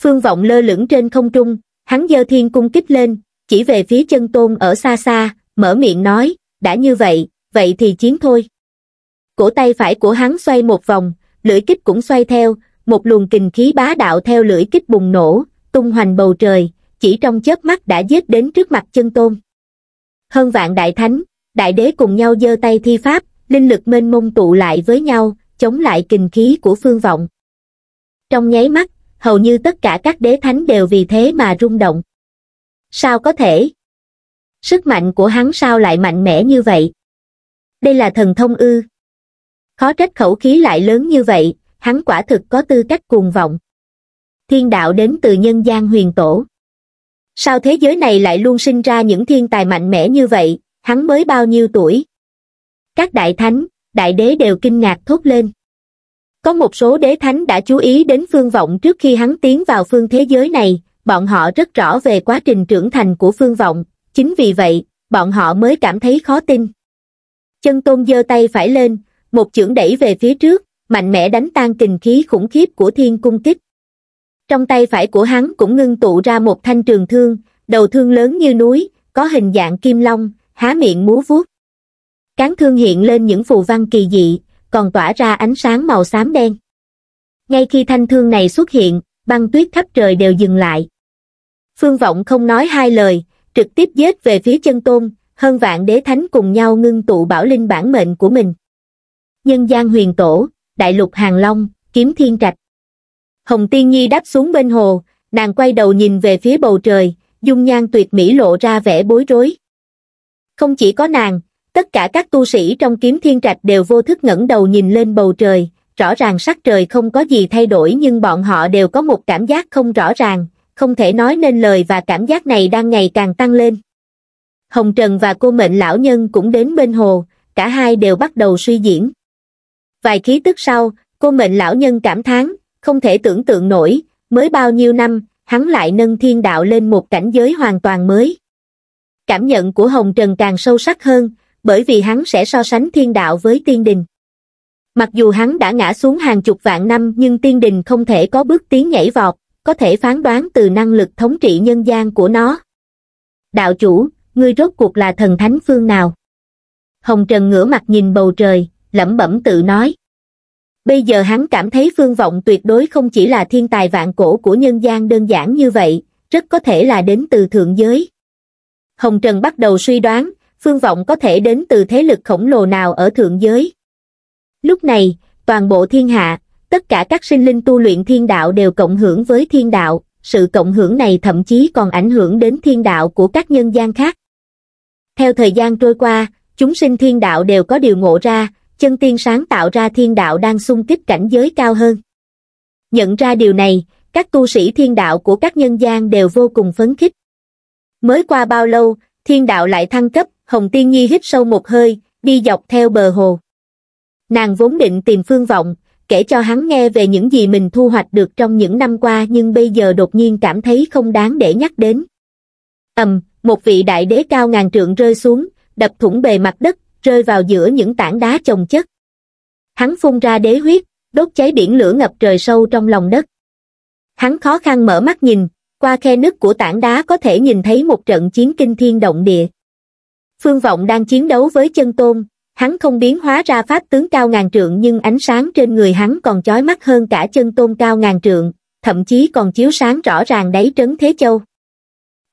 Phương vọng lơ lửng trên không trung, hắn giơ thiên cung kích lên, chỉ về phía chân tôn ở xa xa, mở miệng nói, đã như vậy, vậy thì chiến thôi. Cổ tay phải của hắn xoay một vòng, lưỡi kích cũng xoay theo, một luồng kình khí bá đạo theo lưỡi kích bùng nổ, tung hoành bầu trời, chỉ trong chớp mắt đã giết đến trước mặt chân tôn. Hơn vạn đại thánh, đại đế cùng nhau giơ tay thi pháp, linh lực mênh mông tụ lại với nhau, chống lại kình khí của phương vọng. Trong nháy mắt, hầu như tất cả các đế thánh đều vì thế mà rung động. Sao có thể? Sức mạnh của hắn sao lại mạnh mẽ như vậy? Đây là thần thông ư. Khó trách khẩu khí lại lớn như vậy, hắn quả thực có tư cách cuồng vọng. Thiên đạo đến từ nhân gian huyền tổ. Sao thế giới này lại luôn sinh ra những thiên tài mạnh mẽ như vậy, hắn mới bao nhiêu tuổi? Các đại thánh, đại đế đều kinh ngạc thốt lên. Có một số đế thánh đã chú ý đến phương vọng trước khi hắn tiến vào phương thế giới này, bọn họ rất rõ về quá trình trưởng thành của phương vọng, chính vì vậy, bọn họ mới cảm thấy khó tin. Chân tôn giơ tay phải lên, một chưởng đẩy về phía trước, mạnh mẽ đánh tan kình khí khủng khiếp của thiên cung kích. Trong tay phải của hắn cũng ngưng tụ ra một thanh trường thương, đầu thương lớn như núi, có hình dạng kim long, há miệng múa vuốt. Cán thương hiện lên những phù văn kỳ dị, còn tỏa ra ánh sáng màu xám đen. Ngay khi thanh thương này xuất hiện, băng tuyết khắp trời đều dừng lại. Phương Vọng không nói hai lời, trực tiếp giết về phía chân tôn, hơn vạn đế thánh cùng nhau ngưng tụ bảo linh bản mệnh của mình. Nhân gian huyền tổ, đại lục hàng long, kiếm thiên trạch. Hồng Tiên Nhi đáp xuống bên hồ, nàng quay đầu nhìn về phía bầu trời, dung nhan tuyệt mỹ lộ ra vẻ bối rối. Không chỉ có nàng, tất cả các tu sĩ trong kiếm thiên trạch đều vô thức ngẩng đầu nhìn lên bầu trời, rõ ràng sắc trời không có gì thay đổi nhưng bọn họ đều có một cảm giác không rõ ràng, không thể nói nên lời và cảm giác này đang ngày càng tăng lên. Hồng Trần và cô mệnh lão nhân cũng đến bên hồ, cả hai đều bắt đầu suy diễn. Vài khí tức sau, cô mệnh lão nhân cảm thán, không thể tưởng tượng nổi, mới bao nhiêu năm, hắn lại nâng thiên đạo lên một cảnh giới hoàn toàn mới. Cảm nhận của Hồng Trần càng sâu sắc hơn, bởi vì hắn sẽ so sánh thiên đạo với tiên đình. Mặc dù hắn đã ngã xuống hàng chục vạn năm nhưng tiên đình không thể có bước tiến nhảy vọt, có thể phán đoán từ năng lực thống trị nhân gian của nó. Đạo chủ, ngươi rốt cuộc là thần thánh phương nào? Hồng Trần ngửa mặt nhìn bầu trời, lẩm bẩm tự nói. Bây giờ hắn cảm thấy phương vọng tuyệt đối không chỉ là thiên tài vạn cổ của nhân gian đơn giản như vậy, rất có thể là đến từ thượng giới. Hồng Trần bắt đầu suy đoán, phương vọng có thể đến từ thế lực khổng lồ nào ở thượng giới. Lúc này, toàn bộ thiên hạ, tất cả các sinh linh tu luyện thiên đạo đều cộng hưởng với thiên đạo, sự cộng hưởng này thậm chí còn ảnh hưởng đến thiên đạo của các nhân gian khác. Theo thời gian trôi qua, chúng sinh thiên đạo đều có điều ngộ ra, chân tiên sáng tạo ra thiên đạo đang xung kích cảnh giới cao hơn. Nhận ra điều này, các tu sĩ thiên đạo của các nhân gian đều vô cùng phấn khích. Mới qua bao lâu, thiên đạo lại thăng cấp, Hồng Tiên Nhi hít sâu một hơi, đi dọc theo bờ hồ. Nàng vốn định tìm phương vọng, kể cho hắn nghe về những gì mình thu hoạch được trong những năm qua nhưng bây giờ đột nhiên cảm thấy không đáng để nhắc đến. ầm, một vị đại đế cao ngàn trượng rơi xuống, đập thủng bề mặt đất, rơi vào giữa những tảng đá chồng chất. Hắn phun ra đế huyết, đốt cháy biển lửa ngập trời sâu trong lòng đất. Hắn khó khăn mở mắt nhìn, qua khe nứt của tảng đá có thể nhìn thấy một trận chiến kinh thiên động địa. Phương Vọng đang chiến đấu với chân tôn, hắn không biến hóa ra pháp tướng cao ngàn trượng nhưng ánh sáng trên người hắn còn chói mắt hơn cả chân tôn cao ngàn trượng, thậm chí còn chiếu sáng rõ ràng đáy trấn Thế Châu.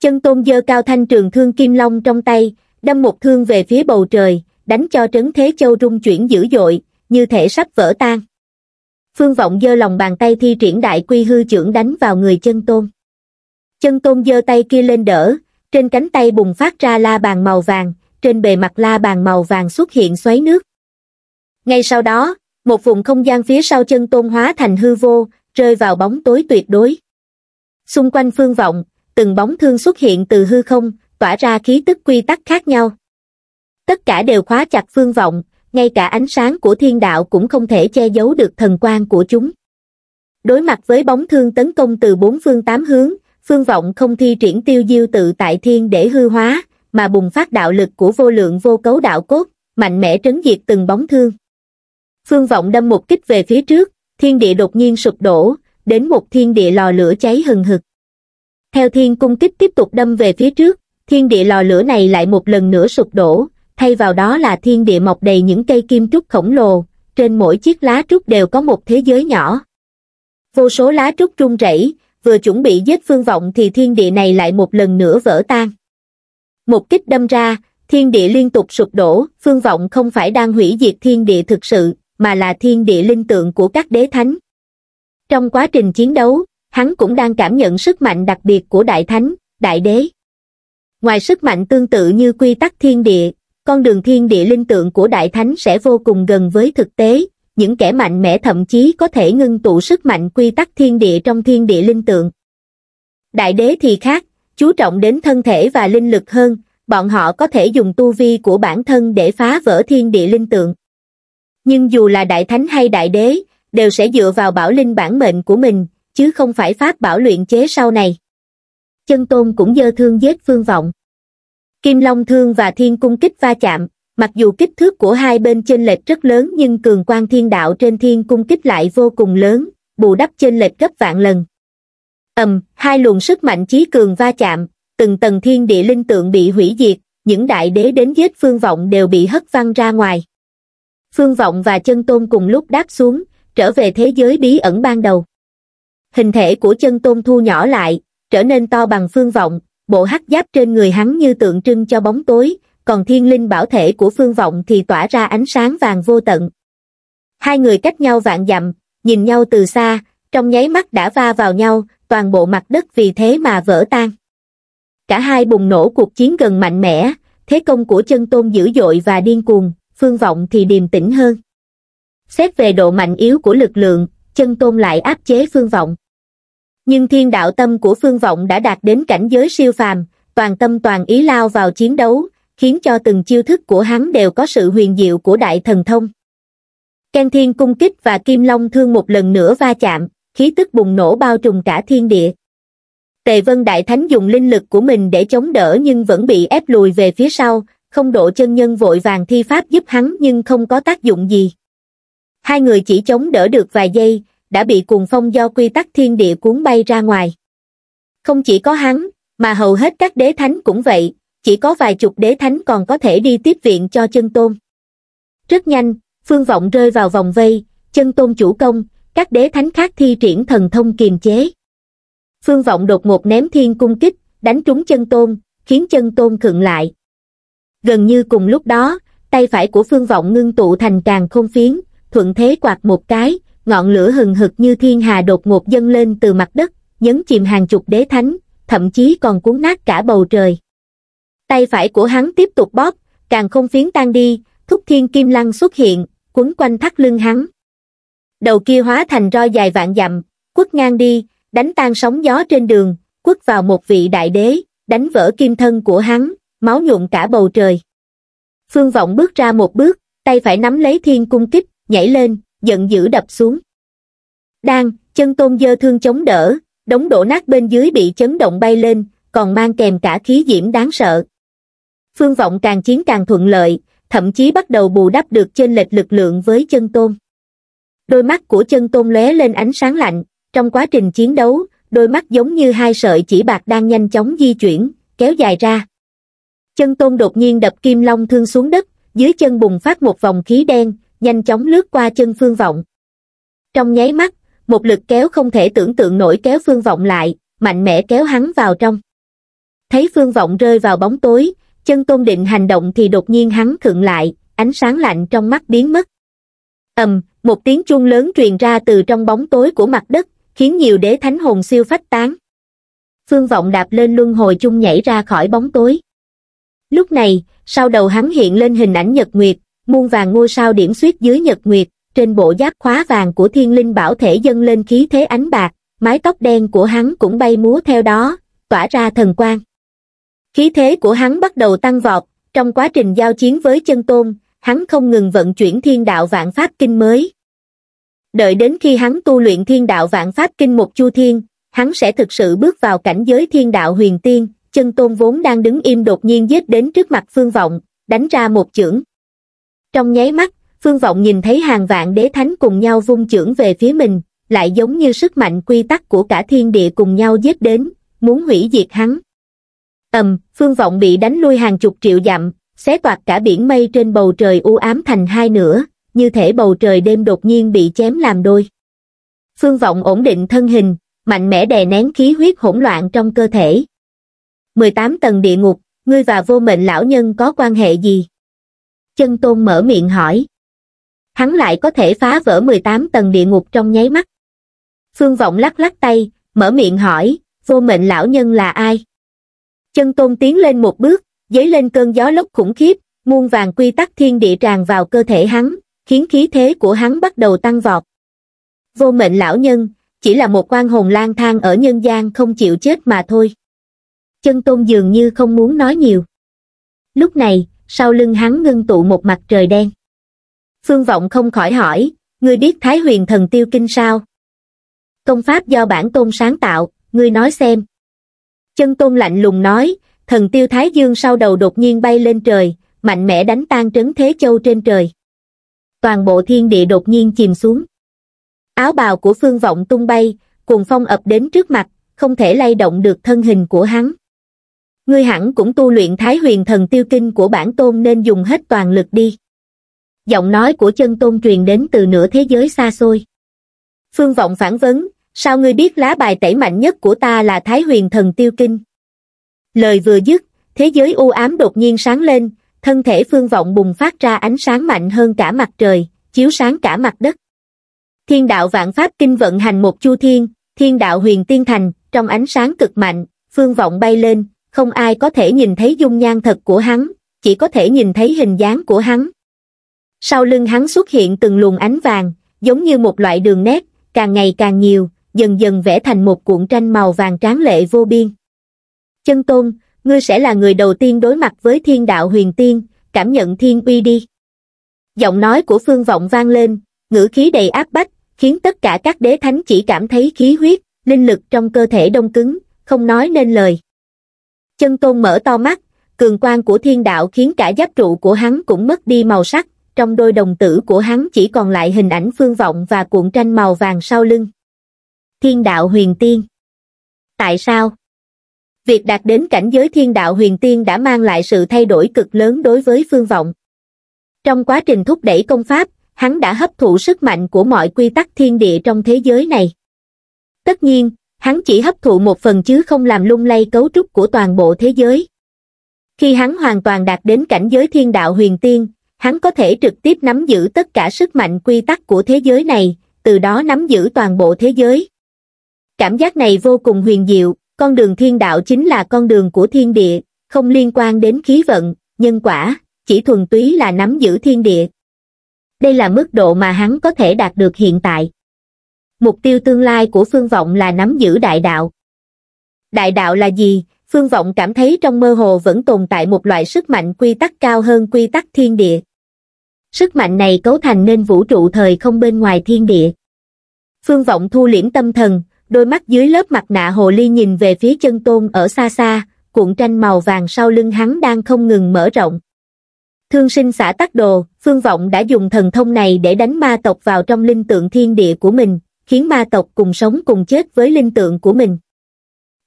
Chân tôn dơ cao thanh trường thương kim long trong tay, đâm một thương về phía bầu trời, đánh cho trấn Thế Châu rung chuyển dữ dội, như thể sắp vỡ tan. Phương Vọng dơ lòng bàn tay thi triển đại quy hư trưởng đánh vào người chân tôn. Chân tôn dơ tay kia lên đỡ, trên cánh tay bùng phát ra la bàn màu vàng, trên bề mặt la bàn màu vàng xuất hiện xoáy nước. Ngay sau đó, một vùng không gian phía sau chân tôn hóa thành hư vô, rơi vào bóng tối tuyệt đối. Xung quanh phương vọng, từng bóng thương xuất hiện từ hư không, tỏa ra khí tức quy tắc khác nhau. Tất cả đều khóa chặt phương vọng, ngay cả ánh sáng của thiên đạo cũng không thể che giấu được thần quan của chúng. Đối mặt với bóng thương tấn công từ bốn phương tám hướng, phương vọng không thi triển tiêu diêu tự tại thiên để hư hóa, mà bùng phát đạo lực của vô lượng vô cấu đạo cốt, mạnh mẽ trấn diệt từng bóng thương. Phương vọng đâm một kích về phía trước, thiên địa đột nhiên sụp đổ, đến một thiên địa lò lửa cháy hừng hực. Theo thiên cung kích tiếp tục đâm về phía trước, thiên địa lò lửa này lại một lần nữa sụp đổ, thay vào đó là thiên địa mọc đầy những cây kim trúc khổng lồ, trên mỗi chiếc lá trúc đều có một thế giới nhỏ. Vô số lá trúc rung rẩy, vừa chuẩn bị giết phương vọng thì thiên địa này lại một lần nữa vỡ tan một kích đâm ra, thiên địa liên tục sụp đổ, phương vọng không phải đang hủy diệt thiên địa thực sự, mà là thiên địa linh tượng của các đế thánh. Trong quá trình chiến đấu, hắn cũng đang cảm nhận sức mạnh đặc biệt của đại thánh, đại đế. Ngoài sức mạnh tương tự như quy tắc thiên địa, con đường thiên địa linh tượng của đại thánh sẽ vô cùng gần với thực tế, những kẻ mạnh mẽ thậm chí có thể ngưng tụ sức mạnh quy tắc thiên địa trong thiên địa linh tượng. Đại đế thì khác, chú trọng đến thân thể và linh lực hơn, bọn họ có thể dùng tu vi của bản thân để phá vỡ thiên địa linh tượng. Nhưng dù là đại thánh hay đại đế, đều sẽ dựa vào bảo linh bản mệnh của mình, chứ không phải pháp bảo luyện chế sau này. Chân tôn cũng dơ thương giết phương vọng. Kim Long Thương và Thiên Cung Kích va chạm, mặc dù kích thước của hai bên chênh lệch rất lớn nhưng cường quan thiên đạo trên Thiên Cung Kích lại vô cùng lớn, bù đắp chênh lệch gấp vạn lần ầm hai luồng sức mạnh chí cường va chạm từng tầng thiên địa linh tượng bị hủy diệt những đại đế đến giết phương vọng đều bị hất văng ra ngoài phương vọng và chân tôn cùng lúc đáp xuống trở về thế giới bí ẩn ban đầu hình thể của chân tôn thu nhỏ lại trở nên to bằng phương vọng bộ hắc giáp trên người hắn như tượng trưng cho bóng tối còn thiên linh bảo thể của phương vọng thì tỏa ra ánh sáng vàng vô tận hai người cách nhau vạn dặm nhìn nhau từ xa trong nháy mắt đã va vào nhau, toàn bộ mặt đất vì thế mà vỡ tan. Cả hai bùng nổ cuộc chiến gần mạnh mẽ, thế công của chân tôn dữ dội và điên cuồng, phương vọng thì điềm tĩnh hơn. Xét về độ mạnh yếu của lực lượng, chân tôn lại áp chế phương vọng. Nhưng thiên đạo tâm của phương vọng đã đạt đến cảnh giới siêu phàm, toàn tâm toàn ý lao vào chiến đấu, khiến cho từng chiêu thức của hắn đều có sự huyền diệu của đại thần thông. Ken thiên cung kích và kim long thương một lần nữa va chạm, khí tức bùng nổ bao trùm cả thiên địa tề vân đại thánh dùng linh lực của mình để chống đỡ nhưng vẫn bị ép lùi về phía sau không độ chân nhân vội vàng thi pháp giúp hắn nhưng không có tác dụng gì hai người chỉ chống đỡ được vài giây đã bị cuồng phong do quy tắc thiên địa cuốn bay ra ngoài không chỉ có hắn mà hầu hết các đế thánh cũng vậy chỉ có vài chục đế thánh còn có thể đi tiếp viện cho chân tôn rất nhanh phương vọng rơi vào vòng vây chân tôn chủ công các đế thánh khác thi triển thần thông kiềm chế. Phương Vọng đột ngột ném thiên cung kích, đánh trúng chân tôn, khiến chân tôn khựng lại. Gần như cùng lúc đó, tay phải của Phương Vọng ngưng tụ thành càng không phiến, thuận thế quạt một cái, ngọn lửa hừng hực như thiên hà đột ngột dâng lên từ mặt đất, nhấn chìm hàng chục đế thánh, thậm chí còn cuốn nát cả bầu trời. Tay phải của hắn tiếp tục bóp, càng không phiến tan đi, thúc thiên kim lăng xuất hiện, quấn quanh thắt lưng hắn đầu kia hóa thành roi dài vạn dặm, quất ngang đi, đánh tan sóng gió trên đường, quất vào một vị đại đế, đánh vỡ kim thân của hắn, máu nhuộm cả bầu trời. Phương Vọng bước ra một bước, tay phải nắm lấy thiên cung kích, nhảy lên, giận dữ đập xuống. Đang, chân tôn dơ thương chống đỡ, đống đổ nát bên dưới bị chấn động bay lên, còn mang kèm cả khí diễm đáng sợ. Phương Vọng càng chiến càng thuận lợi, thậm chí bắt đầu bù đắp được trên lệch lực lượng với chân tôn đôi mắt của chân tôn lóe lên ánh sáng lạnh trong quá trình chiến đấu đôi mắt giống như hai sợi chỉ bạc đang nhanh chóng di chuyển kéo dài ra chân tôn đột nhiên đập kim long thương xuống đất dưới chân bùng phát một vòng khí đen nhanh chóng lướt qua chân phương vọng trong nháy mắt một lực kéo không thể tưởng tượng nổi kéo phương vọng lại mạnh mẽ kéo hắn vào trong thấy phương vọng rơi vào bóng tối chân tôn định hành động thì đột nhiên hắn khựng lại ánh sáng lạnh trong mắt biến mất ầm một tiếng chuông lớn truyền ra từ trong bóng tối của mặt đất khiến nhiều đế thánh hồn siêu phách tán phương vọng đạp lên luân hồi chung nhảy ra khỏi bóng tối lúc này sau đầu hắn hiện lên hình ảnh nhật nguyệt muôn vàng ngôi sao điểm xuyết dưới nhật nguyệt trên bộ giáp khóa vàng của thiên linh bảo thể dâng lên khí thế ánh bạc mái tóc đen của hắn cũng bay múa theo đó tỏa ra thần quang khí thế của hắn bắt đầu tăng vọt trong quá trình giao chiến với chân tôn hắn không ngừng vận chuyển thiên đạo vạn pháp kinh mới. Đợi đến khi hắn tu luyện thiên đạo vạn pháp kinh một chu thiên, hắn sẽ thực sự bước vào cảnh giới thiên đạo huyền tiên, chân tôn vốn đang đứng im đột nhiên giết đến trước mặt phương vọng, đánh ra một chưởng. Trong nháy mắt, phương vọng nhìn thấy hàng vạn đế thánh cùng nhau vung chưởng về phía mình, lại giống như sức mạnh quy tắc của cả thiên địa cùng nhau giết đến, muốn hủy diệt hắn. Ầm, phương vọng bị đánh lui hàng chục triệu dặm, xé toạc cả biển mây trên bầu trời u ám thành hai nửa, như thể bầu trời đêm đột nhiên bị chém làm đôi. Phương Vọng ổn định thân hình, mạnh mẽ đè nén khí huyết hỗn loạn trong cơ thể. 18 tầng địa ngục, ngươi và vô mệnh lão nhân có quan hệ gì? Chân tôn mở miệng hỏi. Hắn lại có thể phá vỡ 18 tầng địa ngục trong nháy mắt. Phương Vọng lắc lắc tay, mở miệng hỏi, vô mệnh lão nhân là ai? Chân tôn tiến lên một bước, dấy lên cơn gió lốc khủng khiếp, muôn vàng quy tắc thiên địa tràn vào cơ thể hắn, khiến khí thế của hắn bắt đầu tăng vọt. Vô mệnh lão nhân, chỉ là một quan hồn lang thang ở nhân gian không chịu chết mà thôi. Chân tôn dường như không muốn nói nhiều. Lúc này, sau lưng hắn ngưng tụ một mặt trời đen. Phương Vọng không khỏi hỏi, ngươi biết Thái huyền thần tiêu kinh sao? Công pháp do bản tôn sáng tạo, ngươi nói xem. Chân tôn lạnh lùng nói, thần tiêu thái dương sau đầu đột nhiên bay lên trời, mạnh mẽ đánh tan trấn thế châu trên trời. Toàn bộ thiên địa đột nhiên chìm xuống. Áo bào của phương vọng tung bay, cuồng phong ập đến trước mặt, không thể lay động được thân hình của hắn. Ngươi hẳn cũng tu luyện thái huyền thần tiêu kinh của bản tôn nên dùng hết toàn lực đi. Giọng nói của chân tôn truyền đến từ nửa thế giới xa xôi. Phương vọng phản vấn, sao ngươi biết lá bài tẩy mạnh nhất của ta là thái huyền thần tiêu kinh? Lời vừa dứt, thế giới u ám đột nhiên sáng lên, thân thể phương vọng bùng phát ra ánh sáng mạnh hơn cả mặt trời, chiếu sáng cả mặt đất. Thiên đạo vạn pháp kinh vận hành một chu thiên, thiên đạo huyền tiên thành, trong ánh sáng cực mạnh, phương vọng bay lên, không ai có thể nhìn thấy dung nhan thật của hắn, chỉ có thể nhìn thấy hình dáng của hắn. Sau lưng hắn xuất hiện từng luồng ánh vàng, giống như một loại đường nét, càng ngày càng nhiều, dần dần vẽ thành một cuộn tranh màu vàng tráng lệ vô biên. Chân Tôn, ngươi sẽ là người đầu tiên đối mặt với thiên đạo huyền tiên, cảm nhận thiên uy đi. Giọng nói của Phương Vọng vang lên, ngữ khí đầy áp bách, khiến tất cả các đế thánh chỉ cảm thấy khí huyết, linh lực trong cơ thể đông cứng, không nói nên lời. Chân Tôn mở to mắt, cường quan của thiên đạo khiến cả giáp trụ của hắn cũng mất đi màu sắc, trong đôi đồng tử của hắn chỉ còn lại hình ảnh Phương Vọng và cuộn tranh màu vàng sau lưng. Thiên đạo huyền tiên Tại sao? việc đạt đến cảnh giới thiên đạo huyền tiên đã mang lại sự thay đổi cực lớn đối với phương vọng. Trong quá trình thúc đẩy công pháp, hắn đã hấp thụ sức mạnh của mọi quy tắc thiên địa trong thế giới này. Tất nhiên, hắn chỉ hấp thụ một phần chứ không làm lung lay cấu trúc của toàn bộ thế giới. Khi hắn hoàn toàn đạt đến cảnh giới thiên đạo huyền tiên, hắn có thể trực tiếp nắm giữ tất cả sức mạnh quy tắc của thế giới này, từ đó nắm giữ toàn bộ thế giới. Cảm giác này vô cùng huyền diệu, con đường thiên đạo chính là con đường của thiên địa, không liên quan đến khí vận, nhân quả, chỉ thuần túy là nắm giữ thiên địa. Đây là mức độ mà hắn có thể đạt được hiện tại. Mục tiêu tương lai của Phương Vọng là nắm giữ đại đạo. Đại đạo là gì? Phương Vọng cảm thấy trong mơ hồ vẫn tồn tại một loại sức mạnh quy tắc cao hơn quy tắc thiên địa. Sức mạnh này cấu thành nên vũ trụ thời không bên ngoài thiên địa. Phương Vọng thu liễm tâm thần, đôi mắt dưới lớp mặt nạ hồ ly nhìn về phía chân tôn ở xa xa, cuộn tranh màu vàng sau lưng hắn đang không ngừng mở rộng. Thương sinh xã tắc đồ, phương vọng đã dùng thần thông này để đánh ma tộc vào trong linh tượng thiên địa của mình, khiến ma tộc cùng sống cùng chết với linh tượng của mình.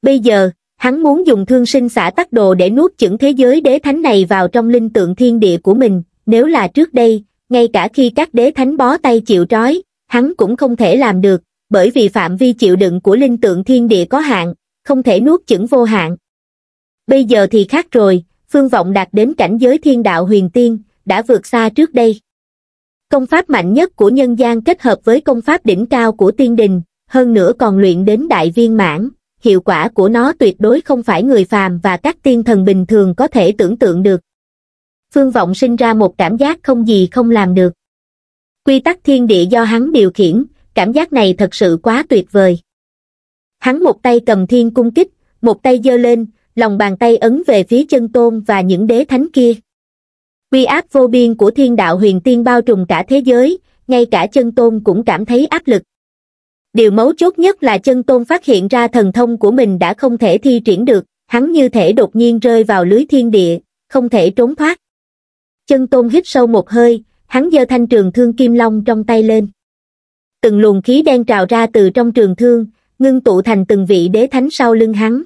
Bây giờ, hắn muốn dùng thương sinh xã tắc đồ để nuốt chửng thế giới đế thánh này vào trong linh tượng thiên địa của mình, nếu là trước đây, ngay cả khi các đế thánh bó tay chịu trói, hắn cũng không thể làm được, bởi vì phạm vi chịu đựng của linh tượng thiên địa có hạn, không thể nuốt chửng vô hạn. Bây giờ thì khác rồi, phương vọng đạt đến cảnh giới thiên đạo huyền tiên, đã vượt xa trước đây. Công pháp mạnh nhất của nhân gian kết hợp với công pháp đỉnh cao của tiên đình, hơn nữa còn luyện đến đại viên mãn, hiệu quả của nó tuyệt đối không phải người phàm và các tiên thần bình thường có thể tưởng tượng được. Phương Vọng sinh ra một cảm giác không gì không làm được. Quy tắc thiên địa do hắn điều khiển, cảm giác này thật sự quá tuyệt vời. Hắn một tay cầm thiên cung kích, một tay giơ lên, lòng bàn tay ấn về phía chân tôn và những đế thánh kia. quy áp vô biên của thiên đạo huyền tiên bao trùm cả thế giới, ngay cả chân tôn cũng cảm thấy áp lực. Điều mấu chốt nhất là chân tôn phát hiện ra thần thông của mình đã không thể thi triển được, hắn như thể đột nhiên rơi vào lưới thiên địa, không thể trốn thoát. Chân tôn hít sâu một hơi, hắn giơ thanh trường thương kim long trong tay lên từng luồng khí đen trào ra từ trong trường thương ngưng tụ thành từng vị đế thánh sau lưng hắn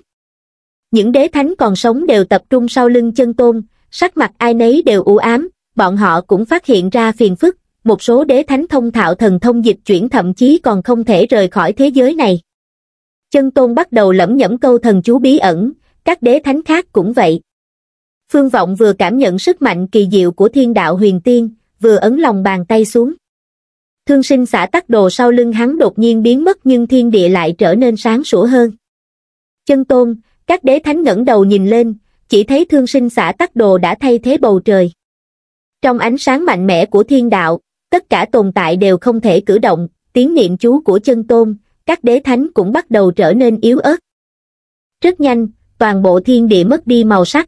những đế thánh còn sống đều tập trung sau lưng chân tôn sắc mặt ai nấy đều u ám bọn họ cũng phát hiện ra phiền phức một số đế thánh thông thạo thần thông dịch chuyển thậm chí còn không thể rời khỏi thế giới này chân tôn bắt đầu lẩm nhẩm câu thần chú bí ẩn các đế thánh khác cũng vậy phương vọng vừa cảm nhận sức mạnh kỳ diệu của thiên đạo huyền tiên vừa ấn lòng bàn tay xuống thương sinh xả tắc đồ sau lưng hắn đột nhiên biến mất nhưng thiên địa lại trở nên sáng sủa hơn. Chân tôn, các đế thánh ngẩng đầu nhìn lên, chỉ thấy thương sinh xả tắc đồ đã thay thế bầu trời. Trong ánh sáng mạnh mẽ của thiên đạo, tất cả tồn tại đều không thể cử động, tiếng niệm chú của chân tôn, các đế thánh cũng bắt đầu trở nên yếu ớt. Rất nhanh, toàn bộ thiên địa mất đi màu sắc.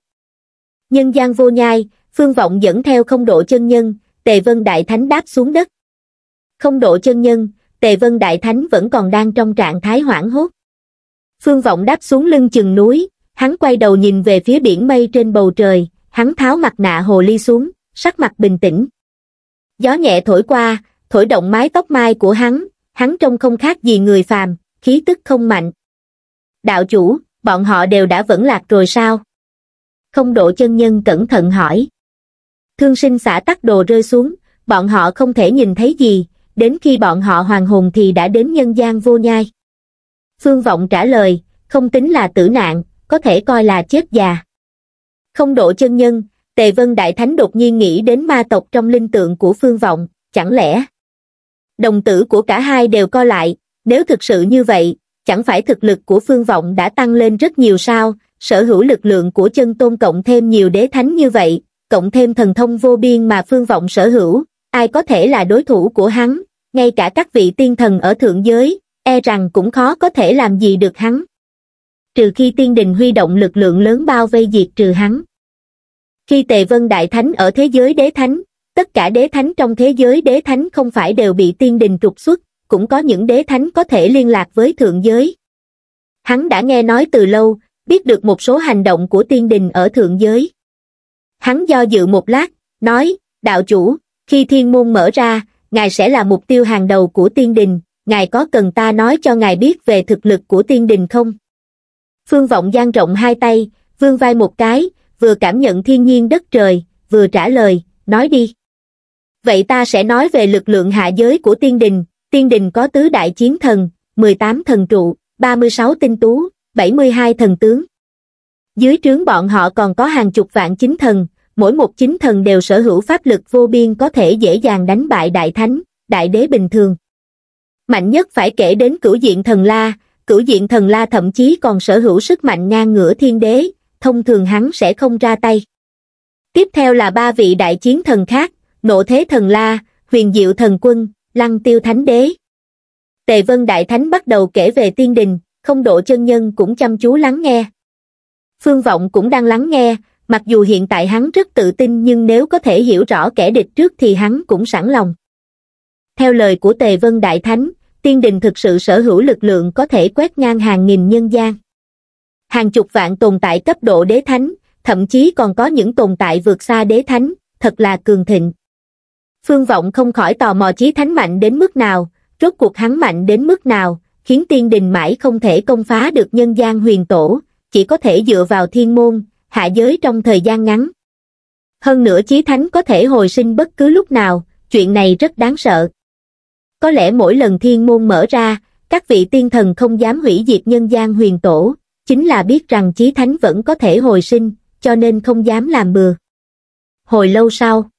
Nhân gian vô nhai, phương vọng dẫn theo không độ chân nhân, tề vân đại thánh đáp xuống đất không độ chân nhân tề vân đại thánh vẫn còn đang trong trạng thái hoảng hốt phương vọng đáp xuống lưng chừng núi hắn quay đầu nhìn về phía biển mây trên bầu trời hắn tháo mặt nạ hồ ly xuống sắc mặt bình tĩnh gió nhẹ thổi qua thổi động mái tóc mai của hắn hắn trông không khác gì người phàm khí tức không mạnh đạo chủ bọn họ đều đã vẫn lạc rồi sao không độ chân nhân cẩn thận hỏi thương sinh xả tắc đồ rơi xuống bọn họ không thể nhìn thấy gì đến khi bọn họ hoàng hùng thì đã đến nhân gian vô nhai. Phương Vọng trả lời, không tính là tử nạn, có thể coi là chết già. Không độ chân nhân, Tề Vân Đại Thánh đột nhiên nghĩ đến ma tộc trong linh tượng của Phương Vọng, chẳng lẽ đồng tử của cả hai đều co lại, nếu thực sự như vậy, chẳng phải thực lực của Phương Vọng đã tăng lên rất nhiều sao, sở hữu lực lượng của chân tôn cộng thêm nhiều đế thánh như vậy, cộng thêm thần thông vô biên mà Phương Vọng sở hữu, ai có thể là đối thủ của hắn, ngay cả các vị tiên thần ở thượng giới, e rằng cũng khó có thể làm gì được hắn. Trừ khi tiên đình huy động lực lượng lớn bao vây diệt trừ hắn. Khi Tề Vân Đại Thánh ở thế giới đế thánh, tất cả đế thánh trong thế giới đế thánh không phải đều bị tiên đình trục xuất, cũng có những đế thánh có thể liên lạc với thượng giới. Hắn đã nghe nói từ lâu, biết được một số hành động của tiên đình ở thượng giới. Hắn do dự một lát, nói, đạo chủ, khi thiên môn mở ra, ngài sẽ là mục tiêu hàng đầu của tiên đình, ngài có cần ta nói cho ngài biết về thực lực của tiên đình không? Phương Vọng dang rộng hai tay, vương vai một cái, vừa cảm nhận thiên nhiên đất trời, vừa trả lời, nói đi. Vậy ta sẽ nói về lực lượng hạ giới của tiên đình, tiên đình có tứ đại chiến thần, 18 thần trụ, 36 tinh tú, 72 thần tướng. Dưới trướng bọn họ còn có hàng chục vạn chính thần, mỗi một chính thần đều sở hữu pháp lực vô biên có thể dễ dàng đánh bại đại thánh, đại đế bình thường. Mạnh nhất phải kể đến cửu diện thần la, cửu diện thần la thậm chí còn sở hữu sức mạnh ngang ngửa thiên đế, thông thường hắn sẽ không ra tay. Tiếp theo là ba vị đại chiến thần khác, nộ thế thần la, huyền diệu thần quân, lăng tiêu thánh đế. Tề vân đại thánh bắt đầu kể về tiên đình, không độ chân nhân cũng chăm chú lắng nghe. Phương vọng cũng đang lắng nghe, mặc dù hiện tại hắn rất tự tin nhưng nếu có thể hiểu rõ kẻ địch trước thì hắn cũng sẵn lòng theo lời của tề vân đại thánh tiên đình thực sự sở hữu lực lượng có thể quét ngang hàng nghìn nhân gian hàng chục vạn tồn tại cấp độ đế thánh thậm chí còn có những tồn tại vượt xa đế thánh thật là cường thịnh phương vọng không khỏi tò mò chí thánh mạnh đến mức nào rốt cuộc hắn mạnh đến mức nào khiến tiên đình mãi không thể công phá được nhân gian huyền tổ chỉ có thể dựa vào thiên môn hạ giới trong thời gian ngắn. Hơn nữa chí thánh có thể hồi sinh bất cứ lúc nào, chuyện này rất đáng sợ. Có lẽ mỗi lần thiên môn mở ra, các vị tiên thần không dám hủy diệt nhân gian huyền tổ, chính là biết rằng chí thánh vẫn có thể hồi sinh, cho nên không dám làm bừa. Hồi lâu sau,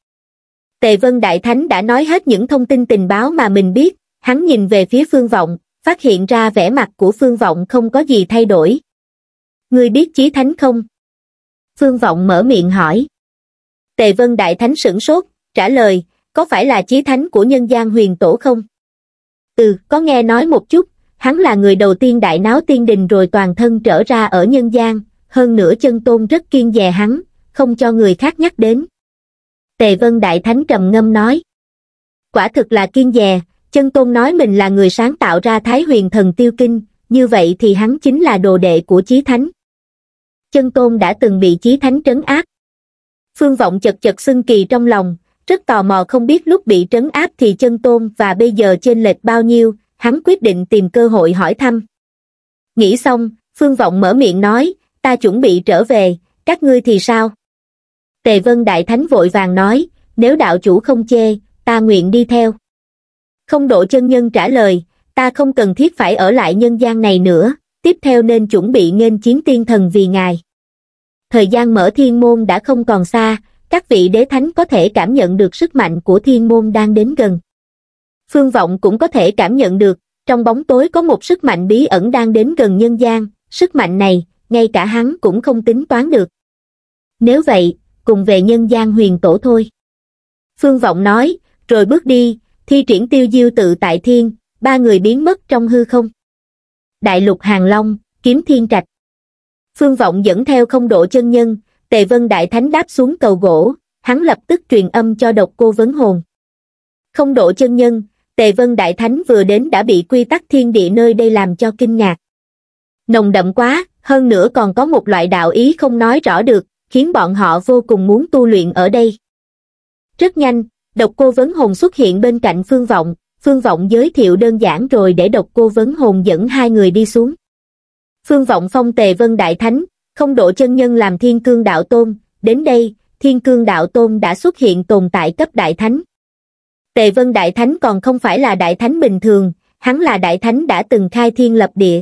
Tề Vân Đại Thánh đã nói hết những thông tin tình báo mà mình biết, hắn nhìn về phía phương vọng, phát hiện ra vẻ mặt của phương vọng không có gì thay đổi. Ngươi biết chí thánh không? Phương Vọng mở miệng hỏi. Tề Vân Đại Thánh sửng sốt, trả lời, có phải là chí thánh của nhân gian huyền tổ không? Ừ, có nghe nói một chút, hắn là người đầu tiên đại náo tiên đình rồi toàn thân trở ra ở nhân gian, hơn nữa chân tôn rất kiên dè hắn, không cho người khác nhắc đến. Tề Vân Đại Thánh trầm ngâm nói. Quả thực là kiên dè, chân tôn nói mình là người sáng tạo ra Thái huyền thần tiêu kinh, như vậy thì hắn chính là đồ đệ của chí thánh chân tôn đã từng bị chí thánh trấn áp. Phương vọng chật chật xưng kỳ trong lòng, rất tò mò không biết lúc bị trấn áp thì chân tôn và bây giờ trên lệch bao nhiêu, hắn quyết định tìm cơ hội hỏi thăm. Nghĩ xong, Phương Vọng mở miệng nói, ta chuẩn bị trở về, các ngươi thì sao? Tề Vân Đại Thánh vội vàng nói, nếu đạo chủ không chê, ta nguyện đi theo. Không độ chân nhân trả lời, ta không cần thiết phải ở lại nhân gian này nữa, tiếp theo nên chuẩn bị nghênh chiến tiên thần vì ngài thời gian mở thiên môn đã không còn xa các vị đế thánh có thể cảm nhận được sức mạnh của thiên môn đang đến gần phương vọng cũng có thể cảm nhận được trong bóng tối có một sức mạnh bí ẩn đang đến gần nhân gian sức mạnh này ngay cả hắn cũng không tính toán được nếu vậy cùng về nhân gian huyền tổ thôi phương vọng nói rồi bước đi thi triển tiêu diêu tự tại thiên ba người biến mất trong hư không Đại lục Hàng Long, Kiếm Thiên Trạch. Phương Vọng dẫn theo không độ chân nhân, Tề Vân Đại Thánh đáp xuống cầu gỗ, hắn lập tức truyền âm cho độc cô vấn hồn. Không độ chân nhân, Tề Vân Đại Thánh vừa đến đã bị quy tắc thiên địa nơi đây làm cho kinh ngạc. Nồng đậm quá, hơn nữa còn có một loại đạo ý không nói rõ được, khiến bọn họ vô cùng muốn tu luyện ở đây. Rất nhanh, độc cô vấn hồn xuất hiện bên cạnh phương vọng, Phương Vọng giới thiệu đơn giản rồi để độc cô vấn hồn dẫn hai người đi xuống. Phương Vọng phong tề vân đại thánh, không độ chân nhân làm thiên cương đạo tôn, đến đây, thiên cương đạo tôn đã xuất hiện tồn tại cấp đại thánh. Tề vân đại thánh còn không phải là đại thánh bình thường, hắn là đại thánh đã từng khai thiên lập địa.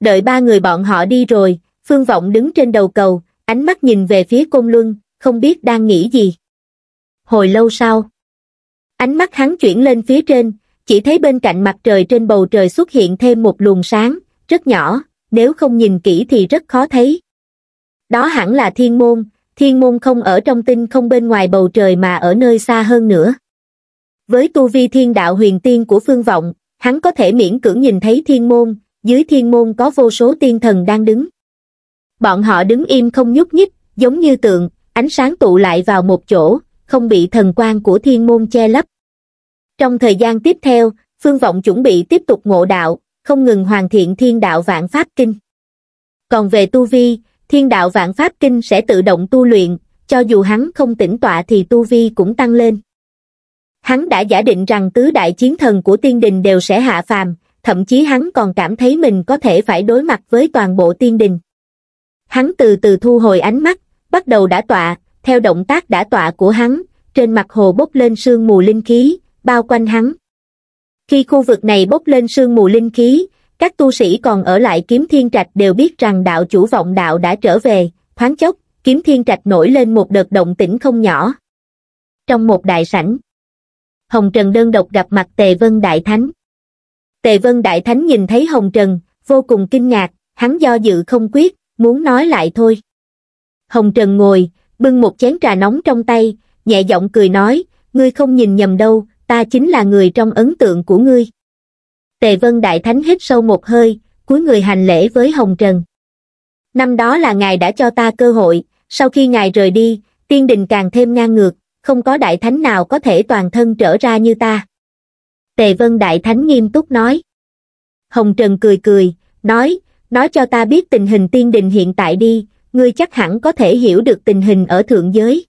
Đợi ba người bọn họ đi rồi, Phương Vọng đứng trên đầu cầu, ánh mắt nhìn về phía Côn Luân, không biết đang nghĩ gì. Hồi lâu sau, Ánh mắt hắn chuyển lên phía trên, chỉ thấy bên cạnh mặt trời trên bầu trời xuất hiện thêm một luồng sáng, rất nhỏ, nếu không nhìn kỹ thì rất khó thấy. Đó hẳn là thiên môn, thiên môn không ở trong tinh không bên ngoài bầu trời mà ở nơi xa hơn nữa. Với tu vi thiên đạo huyền tiên của phương vọng, hắn có thể miễn cưỡng nhìn thấy thiên môn, dưới thiên môn có vô số tiên thần đang đứng. Bọn họ đứng im không nhúc nhích, giống như tượng, ánh sáng tụ lại vào một chỗ, không bị thần quan của thiên môn che lấp. Trong thời gian tiếp theo, Phương Vọng chuẩn bị tiếp tục ngộ đạo, không ngừng hoàn thiện thiên đạo vạn pháp kinh. Còn về tu vi, thiên đạo vạn pháp kinh sẽ tự động tu luyện, cho dù hắn không tĩnh tọa thì tu vi cũng tăng lên. Hắn đã giả định rằng tứ đại chiến thần của tiên đình đều sẽ hạ phàm, thậm chí hắn còn cảm thấy mình có thể phải đối mặt với toàn bộ tiên đình. Hắn từ từ thu hồi ánh mắt, bắt đầu đã tọa, theo động tác đã tọa của hắn, trên mặt hồ bốc lên sương mù linh khí, bao quanh hắn. Khi khu vực này bốc lên sương mù linh khí, các tu sĩ còn ở lại kiếm thiên trạch đều biết rằng đạo chủ vọng đạo đã trở về, thoáng chốc, kiếm thiên trạch nổi lên một đợt động tĩnh không nhỏ. Trong một đại sảnh, Hồng Trần đơn độc gặp mặt Tề Vân Đại Thánh. Tề Vân Đại Thánh nhìn thấy Hồng Trần, vô cùng kinh ngạc, hắn do dự không quyết, muốn nói lại thôi. Hồng Trần ngồi, bưng một chén trà nóng trong tay, nhẹ giọng cười nói, ngươi không nhìn nhầm đâu, ta chính là người trong ấn tượng của ngươi. Tề Vân Đại Thánh hít sâu một hơi, cúi người hành lễ với Hồng Trần. Năm đó là ngài đã cho ta cơ hội, sau khi ngài rời đi, tiên đình càng thêm ngang ngược, không có đại thánh nào có thể toàn thân trở ra như ta. Tề Vân Đại Thánh nghiêm túc nói. Hồng Trần cười cười, nói, nói cho ta biết tình hình tiên đình hiện tại đi, ngươi chắc hẳn có thể hiểu được tình hình ở thượng giới.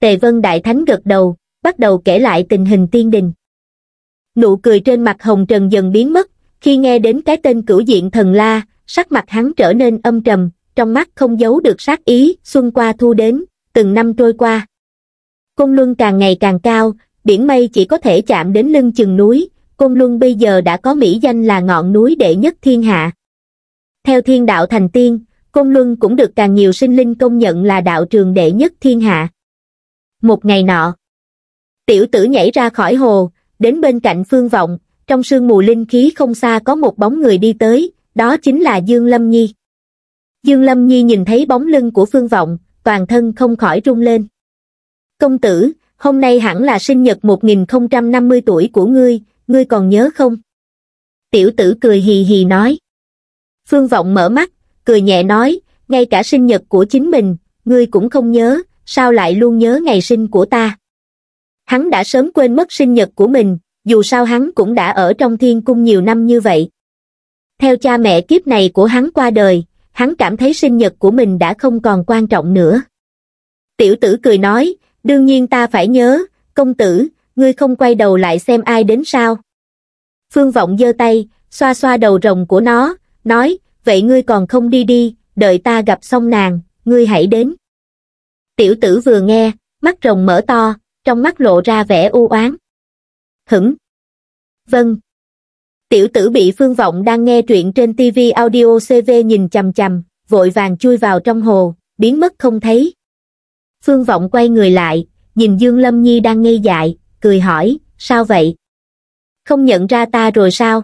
Tề Vân Đại Thánh gật đầu, bắt đầu kể lại tình hình tiên đình. Nụ cười trên mặt Hồng Trần dần biến mất, khi nghe đến cái tên cửu diện thần la, sắc mặt hắn trở nên âm trầm, trong mắt không giấu được sát ý, xuân qua thu đến, từng năm trôi qua. cung Luân càng ngày càng cao, biển mây chỉ có thể chạm đến lưng chừng núi, Cung Luân bây giờ đã có mỹ danh là ngọn núi đệ nhất thiên hạ. Theo thiên đạo thành tiên, Côn Luân cũng được càng nhiều sinh linh công nhận là đạo trường đệ nhất thiên hạ. Một ngày nọ, tiểu tử nhảy ra khỏi hồ, đến bên cạnh phương vọng, trong sương mù linh khí không xa có một bóng người đi tới, đó chính là Dương Lâm Nhi. Dương Lâm Nhi nhìn thấy bóng lưng của phương vọng, toàn thân không khỏi rung lên. Công tử, hôm nay hẳn là sinh nhật 1050 tuổi của ngươi, ngươi còn nhớ không? Tiểu tử cười hì hì nói. Phương vọng mở mắt, cười nhẹ nói ngay cả sinh nhật của chính mình ngươi cũng không nhớ sao lại luôn nhớ ngày sinh của ta hắn đã sớm quên mất sinh nhật của mình dù sao hắn cũng đã ở trong thiên cung nhiều năm như vậy theo cha mẹ kiếp này của hắn qua đời hắn cảm thấy sinh nhật của mình đã không còn quan trọng nữa tiểu tử cười nói đương nhiên ta phải nhớ công tử ngươi không quay đầu lại xem ai đến sao phương vọng giơ tay xoa xoa đầu rồng của nó nói vậy ngươi còn không đi đi, đợi ta gặp xong nàng, ngươi hãy đến. Tiểu tử vừa nghe, mắt rồng mở to, trong mắt lộ ra vẻ u oán. Hửng. Vâng. Tiểu tử bị phương vọng đang nghe truyện trên TV audio CV nhìn chầm chầm, vội vàng chui vào trong hồ, biến mất không thấy. Phương vọng quay người lại, nhìn Dương Lâm Nhi đang ngây dại, cười hỏi, sao vậy? Không nhận ra ta rồi sao?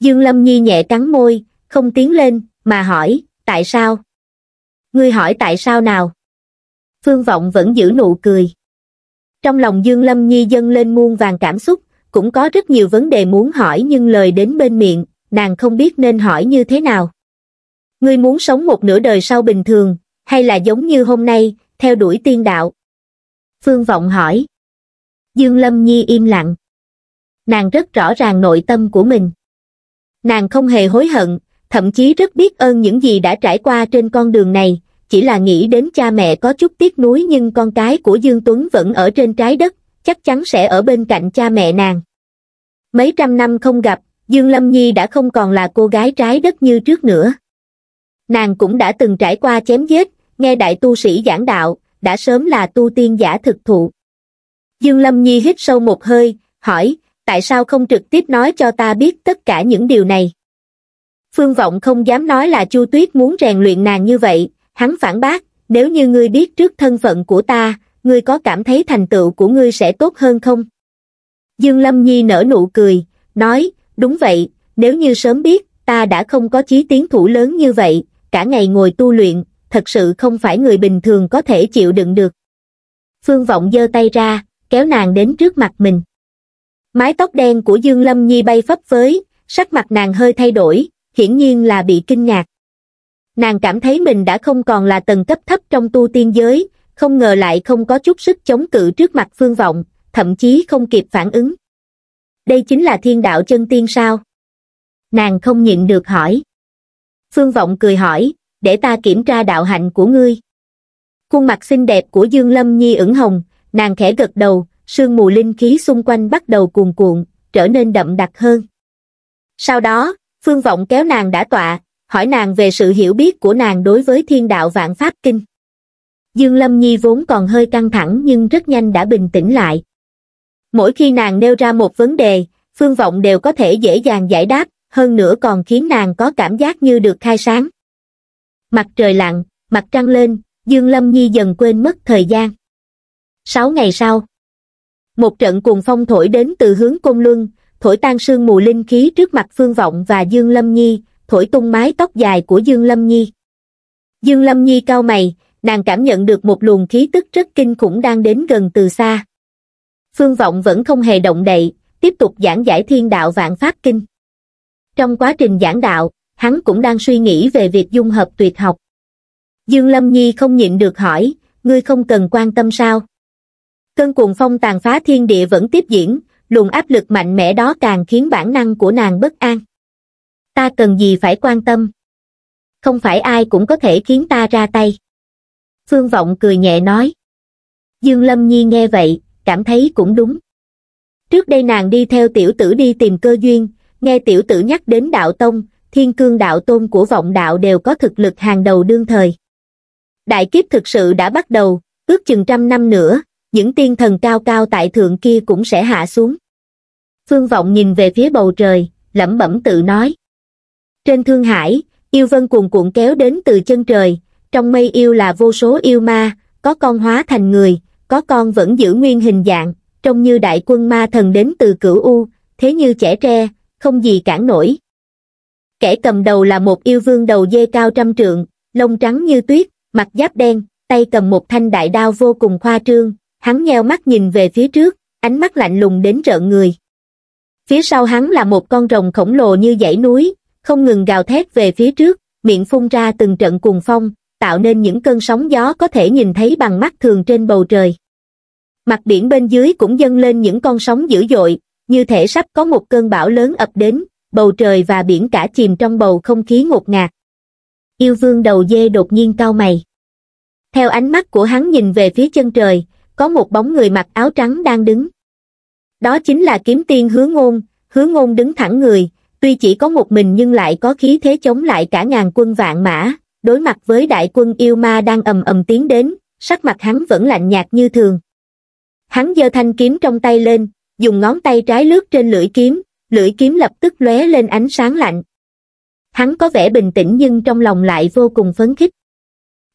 Dương Lâm Nhi nhẹ cắn môi, không tiến lên, mà hỏi, tại sao? Ngươi hỏi tại sao nào? Phương Vọng vẫn giữ nụ cười. Trong lòng Dương Lâm Nhi dâng lên muôn vàng cảm xúc, cũng có rất nhiều vấn đề muốn hỏi nhưng lời đến bên miệng, nàng không biết nên hỏi như thế nào. Ngươi muốn sống một nửa đời sau bình thường, hay là giống như hôm nay, theo đuổi tiên đạo? Phương Vọng hỏi. Dương Lâm Nhi im lặng. Nàng rất rõ ràng nội tâm của mình. Nàng không hề hối hận, thậm chí rất biết ơn những gì đã trải qua trên con đường này chỉ là nghĩ đến cha mẹ có chút tiếc nuối nhưng con cái của dương tuấn vẫn ở trên trái đất chắc chắn sẽ ở bên cạnh cha mẹ nàng mấy trăm năm không gặp dương lâm nhi đã không còn là cô gái trái đất như trước nữa nàng cũng đã từng trải qua chém giết nghe đại tu sĩ giảng đạo đã sớm là tu tiên giả thực thụ dương lâm nhi hít sâu một hơi hỏi tại sao không trực tiếp nói cho ta biết tất cả những điều này Phương Vọng không dám nói là Chu Tuyết muốn rèn luyện nàng như vậy, hắn phản bác, nếu như ngươi biết trước thân phận của ta, ngươi có cảm thấy thành tựu của ngươi sẽ tốt hơn không? Dương Lâm Nhi nở nụ cười, nói, đúng vậy, nếu như sớm biết, ta đã không có chí tiến thủ lớn như vậy, cả ngày ngồi tu luyện, thật sự không phải người bình thường có thể chịu đựng được. Phương Vọng giơ tay ra, kéo nàng đến trước mặt mình. Mái tóc đen của Dương Lâm Nhi bay phấp phới, sắc mặt nàng hơi thay đổi, hiển nhiên là bị kinh ngạc. Nàng cảm thấy mình đã không còn là tầng cấp thấp trong tu tiên giới, không ngờ lại không có chút sức chống cự trước mặt phương vọng, thậm chí không kịp phản ứng. Đây chính là thiên đạo chân tiên sao? Nàng không nhịn được hỏi. Phương vọng cười hỏi, để ta kiểm tra đạo hạnh của ngươi. Khuôn mặt xinh đẹp của Dương Lâm Nhi ửng hồng, nàng khẽ gật đầu, sương mù linh khí xung quanh bắt đầu cuồn cuộn, trở nên đậm đặc hơn. Sau đó, Phương Vọng kéo nàng đã tọa, hỏi nàng về sự hiểu biết của nàng đối với thiên đạo vạn pháp kinh. Dương Lâm Nhi vốn còn hơi căng thẳng nhưng rất nhanh đã bình tĩnh lại. Mỗi khi nàng nêu ra một vấn đề, Phương Vọng đều có thể dễ dàng giải đáp, hơn nữa còn khiến nàng có cảm giác như được khai sáng. Mặt trời lặn, mặt trăng lên, Dương Lâm Nhi dần quên mất thời gian. Sáu ngày sau, một trận cuồng phong thổi đến từ hướng Côn Luân, thổi tan sương mù linh khí trước mặt Phương Vọng và Dương Lâm Nhi, thổi tung mái tóc dài của Dương Lâm Nhi. Dương Lâm Nhi cau mày, nàng cảm nhận được một luồng khí tức rất kinh khủng đang đến gần từ xa. Phương Vọng vẫn không hề động đậy, tiếp tục giảng giải thiên đạo vạn pháp kinh. Trong quá trình giảng đạo, hắn cũng đang suy nghĩ về việc dung hợp tuyệt học. Dương Lâm Nhi không nhịn được hỏi, ngươi không cần quan tâm sao? Cơn cuồng phong tàn phá thiên địa vẫn tiếp diễn, luồng áp lực mạnh mẽ đó càng khiến bản năng của nàng bất an ta cần gì phải quan tâm không phải ai cũng có thể khiến ta ra tay phương vọng cười nhẹ nói dương lâm nhi nghe vậy cảm thấy cũng đúng trước đây nàng đi theo tiểu tử đi tìm cơ duyên nghe tiểu tử nhắc đến đạo tông thiên cương đạo tôn của vọng đạo đều có thực lực hàng đầu đương thời đại kiếp thực sự đã bắt đầu ước chừng trăm năm nữa những tiên thần cao cao tại thượng kia cũng sẽ hạ xuống. Phương Vọng nhìn về phía bầu trời, lẩm bẩm tự nói. Trên Thương Hải, yêu vân cuồn cuộn kéo đến từ chân trời, trong mây yêu là vô số yêu ma, có con hóa thành người, có con vẫn giữ nguyên hình dạng, trông như đại quân ma thần đến từ cửu U, thế như trẻ tre, không gì cản nổi. Kẻ cầm đầu là một yêu vương đầu dê cao trăm trượng, lông trắng như tuyết, mặt giáp đen, tay cầm một thanh đại đao vô cùng khoa trương, hắn nheo mắt nhìn về phía trước, ánh mắt lạnh lùng đến trợn người. Phía sau hắn là một con rồng khổng lồ như dãy núi, không ngừng gào thét về phía trước, miệng phun ra từng trận cuồng phong, tạo nên những cơn sóng gió có thể nhìn thấy bằng mắt thường trên bầu trời. Mặt biển bên dưới cũng dâng lên những con sóng dữ dội, như thể sắp có một cơn bão lớn ập đến, bầu trời và biển cả chìm trong bầu không khí ngột ngạt. Yêu vương đầu dê đột nhiên cau mày. Theo ánh mắt của hắn nhìn về phía chân trời, có một bóng người mặc áo trắng đang đứng đó chính là kiếm tiên hứa ngôn hứa ngôn đứng thẳng người tuy chỉ có một mình nhưng lại có khí thế chống lại cả ngàn quân vạn mã đối mặt với đại quân yêu ma đang ầm ầm tiến đến sắc mặt hắn vẫn lạnh nhạt như thường hắn giơ thanh kiếm trong tay lên dùng ngón tay trái lướt trên lưỡi kiếm lưỡi kiếm lập tức lóe lên ánh sáng lạnh hắn có vẻ bình tĩnh nhưng trong lòng lại vô cùng phấn khích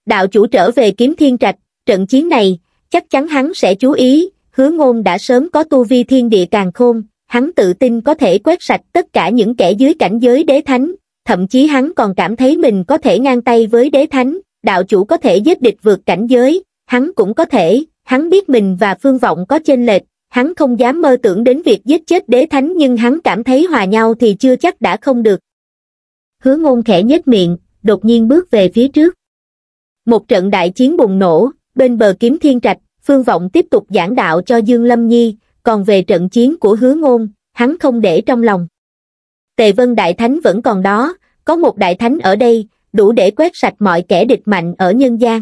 đạo chủ trở về kiếm thiên trạch trận chiến này chắc chắn hắn sẽ chú ý, hứa ngôn đã sớm có tu vi thiên địa càng khôn, hắn tự tin có thể quét sạch tất cả những kẻ dưới cảnh giới đế thánh, thậm chí hắn còn cảm thấy mình có thể ngang tay với đế thánh, đạo chủ có thể giết địch vượt cảnh giới, hắn cũng có thể, hắn biết mình và phương vọng có chênh lệch, hắn không dám mơ tưởng đến việc giết chết đế thánh nhưng hắn cảm thấy hòa nhau thì chưa chắc đã không được. Hứa ngôn khẽ nhếch miệng, đột nhiên bước về phía trước. Một trận đại chiến bùng nổ, bên bờ kiếm thiên trạch phương vọng tiếp tục giảng đạo cho dương lâm nhi còn về trận chiến của hứa ngôn hắn không để trong lòng tề vân đại thánh vẫn còn đó có một đại thánh ở đây đủ để quét sạch mọi kẻ địch mạnh ở nhân gian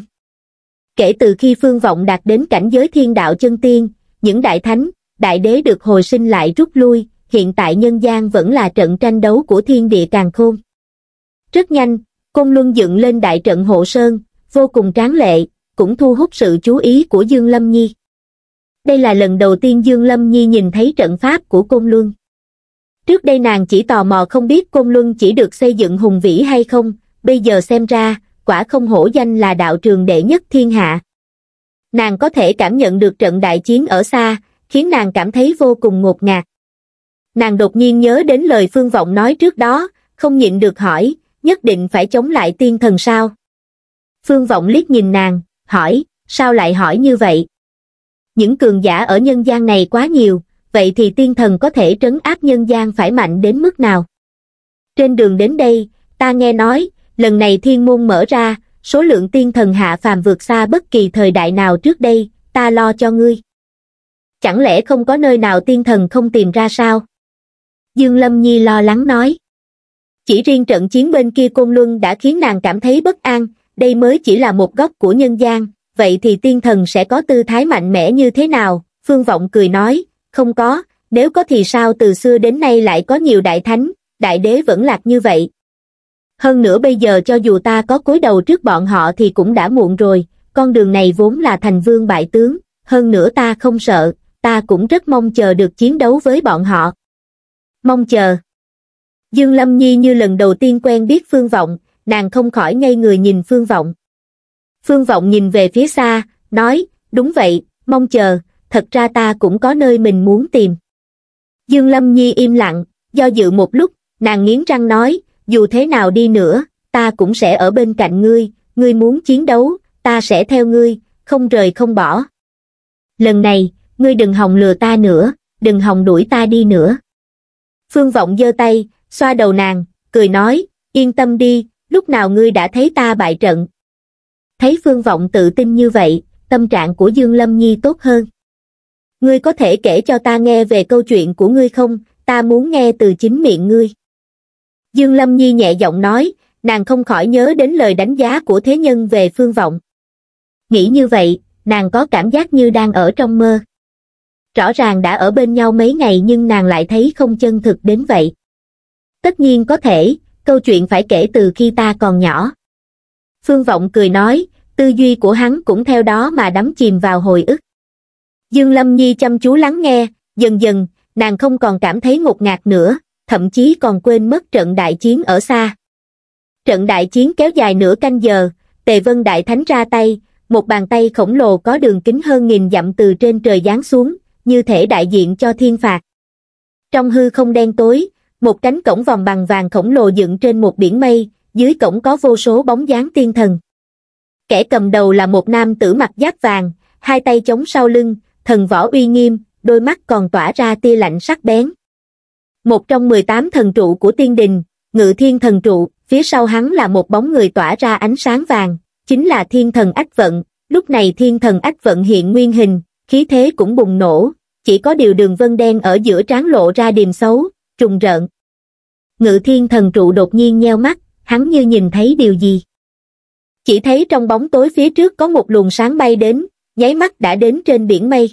kể từ khi phương vọng đạt đến cảnh giới thiên đạo chân tiên những đại thánh đại đế được hồi sinh lại rút lui hiện tại nhân gian vẫn là trận tranh đấu của thiên địa càng khôn rất nhanh côn luân dựng lên đại trận hộ sơn vô cùng tráng lệ cũng thu hút sự chú ý của Dương Lâm Nhi. Đây là lần đầu tiên Dương Lâm Nhi nhìn thấy trận pháp của Côn Luân. Trước đây nàng chỉ tò mò không biết Côn Luân chỉ được xây dựng hùng vĩ hay không, bây giờ xem ra, quả không hổ danh là đạo trường đệ nhất thiên hạ. Nàng có thể cảm nhận được trận đại chiến ở xa, khiến nàng cảm thấy vô cùng ngột ngạt. Nàng đột nhiên nhớ đến lời Phương Vọng nói trước đó, không nhịn được hỏi, nhất định phải chống lại tiên thần sao. Phương Vọng liếc nhìn nàng, hỏi, sao lại hỏi như vậy? Những cường giả ở nhân gian này quá nhiều, vậy thì tiên thần có thể trấn áp nhân gian phải mạnh đến mức nào? Trên đường đến đây, ta nghe nói, lần này thiên môn mở ra, số lượng tiên thần hạ phàm vượt xa bất kỳ thời đại nào trước đây, ta lo cho ngươi. Chẳng lẽ không có nơi nào tiên thần không tìm ra sao? Dương Lâm Nhi lo lắng nói. Chỉ riêng trận chiến bên kia Côn Luân đã khiến nàng cảm thấy bất an, đây mới chỉ là một góc của nhân gian, vậy thì tiên thần sẽ có tư thái mạnh mẽ như thế nào? Phương Vọng cười nói, không có, nếu có thì sao từ xưa đến nay lại có nhiều đại thánh, đại đế vẫn lạc như vậy. Hơn nữa bây giờ cho dù ta có cúi đầu trước bọn họ thì cũng đã muộn rồi, con đường này vốn là thành vương bại tướng, hơn nữa ta không sợ, ta cũng rất mong chờ được chiến đấu với bọn họ. Mong chờ. Dương Lâm Nhi như lần đầu tiên quen biết Phương Vọng, nàng không khỏi ngây người nhìn Phương Vọng. Phương Vọng nhìn về phía xa, nói, đúng vậy, mong chờ, thật ra ta cũng có nơi mình muốn tìm. Dương Lâm Nhi im lặng, do dự một lúc, nàng nghiến răng nói, dù thế nào đi nữa, ta cũng sẽ ở bên cạnh ngươi, ngươi muốn chiến đấu, ta sẽ theo ngươi, không rời không bỏ. Lần này, ngươi đừng hòng lừa ta nữa, đừng hòng đuổi ta đi nữa. Phương Vọng giơ tay, xoa đầu nàng, cười nói, yên tâm đi, lúc nào ngươi đã thấy ta bại trận? Thấy Phương Vọng tự tin như vậy, tâm trạng của Dương Lâm Nhi tốt hơn. Ngươi có thể kể cho ta nghe về câu chuyện của ngươi không? Ta muốn nghe từ chính miệng ngươi. Dương Lâm Nhi nhẹ giọng nói, nàng không khỏi nhớ đến lời đánh giá của thế nhân về Phương Vọng. Nghĩ như vậy, nàng có cảm giác như đang ở trong mơ. Rõ ràng đã ở bên nhau mấy ngày nhưng nàng lại thấy không chân thực đến vậy. Tất nhiên có thể, câu chuyện phải kể từ khi ta còn nhỏ. Phương Vọng cười nói, tư duy của hắn cũng theo đó mà đắm chìm vào hồi ức. Dương Lâm Nhi chăm chú lắng nghe, dần dần, nàng không còn cảm thấy ngột ngạt nữa, thậm chí còn quên mất trận đại chiến ở xa. Trận đại chiến kéo dài nửa canh giờ, Tề Vân Đại Thánh ra tay, một bàn tay khổng lồ có đường kính hơn nghìn dặm từ trên trời giáng xuống, như thể đại diện cho thiên phạt. Trong hư không đen tối, một cánh cổng vòng bằng vàng khổng lồ dựng trên một biển mây, dưới cổng có vô số bóng dáng tiên thần. Kẻ cầm đầu là một nam tử mặt giáp vàng, hai tay chống sau lưng, thần võ uy nghiêm, đôi mắt còn tỏa ra tia lạnh sắc bén. Một trong 18 thần trụ của tiên đình, ngự thiên thần trụ, phía sau hắn là một bóng người tỏa ra ánh sáng vàng, chính là thiên thần ách vận, lúc này thiên thần ách vận hiện nguyên hình, khí thế cũng bùng nổ, chỉ có điều đường vân đen ở giữa trán lộ ra điềm xấu, trùng rợn. Ngự thiên thần trụ đột nhiên nheo mắt, hắn như nhìn thấy điều gì. Chỉ thấy trong bóng tối phía trước có một luồng sáng bay đến, nháy mắt đã đến trên biển mây.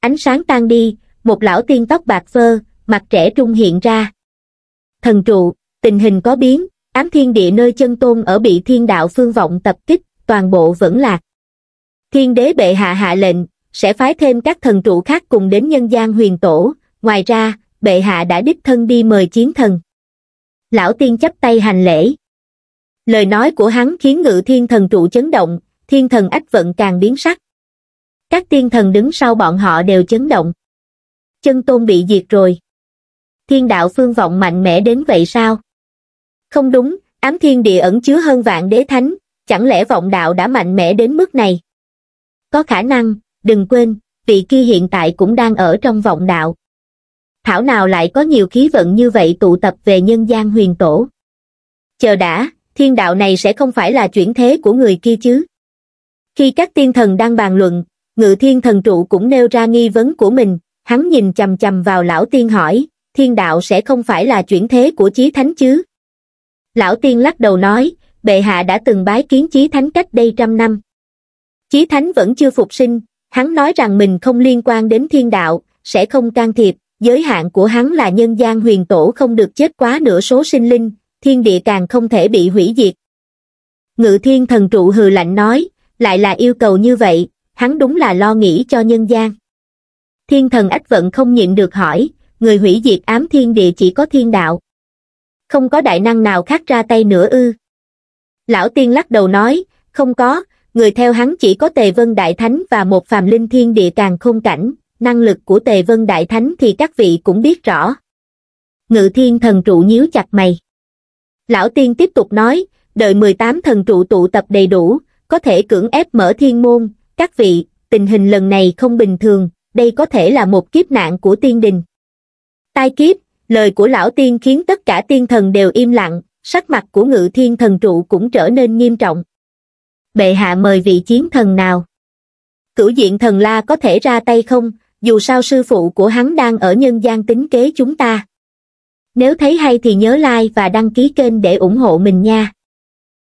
Ánh sáng tan đi, một lão tiên tóc bạc phơ, mặt trẻ trung hiện ra. Thần trụ, tình hình có biến, ám thiên địa nơi chân tôn ở bị thiên đạo phương vọng tập kích, toàn bộ vẫn lạc. Thiên đế bệ hạ hạ lệnh, sẽ phái thêm các thần trụ khác cùng đến nhân gian huyền tổ, ngoài ra, bệ hạ đã đích thân đi mời chiến thần. Lão tiên chấp tay hành lễ. Lời nói của hắn khiến ngự thiên thần trụ chấn động, thiên thần ách vận càng biến sắc. Các tiên thần đứng sau bọn họ đều chấn động. Chân tôn bị diệt rồi. Thiên đạo phương vọng mạnh mẽ đến vậy sao? Không đúng, ám thiên địa ẩn chứa hơn vạn đế thánh, chẳng lẽ vọng đạo đã mạnh mẽ đến mức này? Có khả năng, đừng quên, vị kia hiện tại cũng đang ở trong vọng đạo thảo nào lại có nhiều khí vận như vậy tụ tập về nhân gian huyền tổ. Chờ đã, thiên đạo này sẽ không phải là chuyển thế của người kia chứ. Khi các tiên thần đang bàn luận, ngự thiên thần trụ cũng nêu ra nghi vấn của mình, hắn nhìn chầm chầm vào lão tiên hỏi, thiên đạo sẽ không phải là chuyển thế của chí thánh chứ. Lão tiên lắc đầu nói, bệ hạ đã từng bái kiến chí thánh cách đây trăm năm. Chí thánh vẫn chưa phục sinh, hắn nói rằng mình không liên quan đến thiên đạo, sẽ không can thiệp, giới hạn của hắn là nhân gian huyền tổ không được chết quá nửa số sinh linh, thiên địa càng không thể bị hủy diệt. Ngự thiên thần trụ hừ lạnh nói, lại là yêu cầu như vậy, hắn đúng là lo nghĩ cho nhân gian. Thiên thần ách vận không nhịn được hỏi, người hủy diệt ám thiên địa chỉ có thiên đạo. Không có đại năng nào khác ra tay nữa ư. Lão tiên lắc đầu nói, không có, người theo hắn chỉ có tề vân đại thánh và một phàm linh thiên địa càng không cảnh, năng lực của Tề Vân Đại Thánh thì các vị cũng biết rõ. Ngự thiên thần trụ nhíu chặt mày. Lão Tiên tiếp tục nói, đợi 18 thần trụ tụ tập đầy đủ, có thể cưỡng ép mở thiên môn, các vị, tình hình lần này không bình thường, đây có thể là một kiếp nạn của tiên đình. Tai kiếp, lời của lão tiên khiến tất cả tiên thần đều im lặng, sắc mặt của ngự thiên thần trụ cũng trở nên nghiêm trọng. Bệ hạ mời vị chiến thần nào? Cửu diện thần la có thể ra tay không? dù sao sư phụ của hắn đang ở nhân gian tính kế chúng ta. Nếu thấy hay thì nhớ like và đăng ký kênh để ủng hộ mình nha.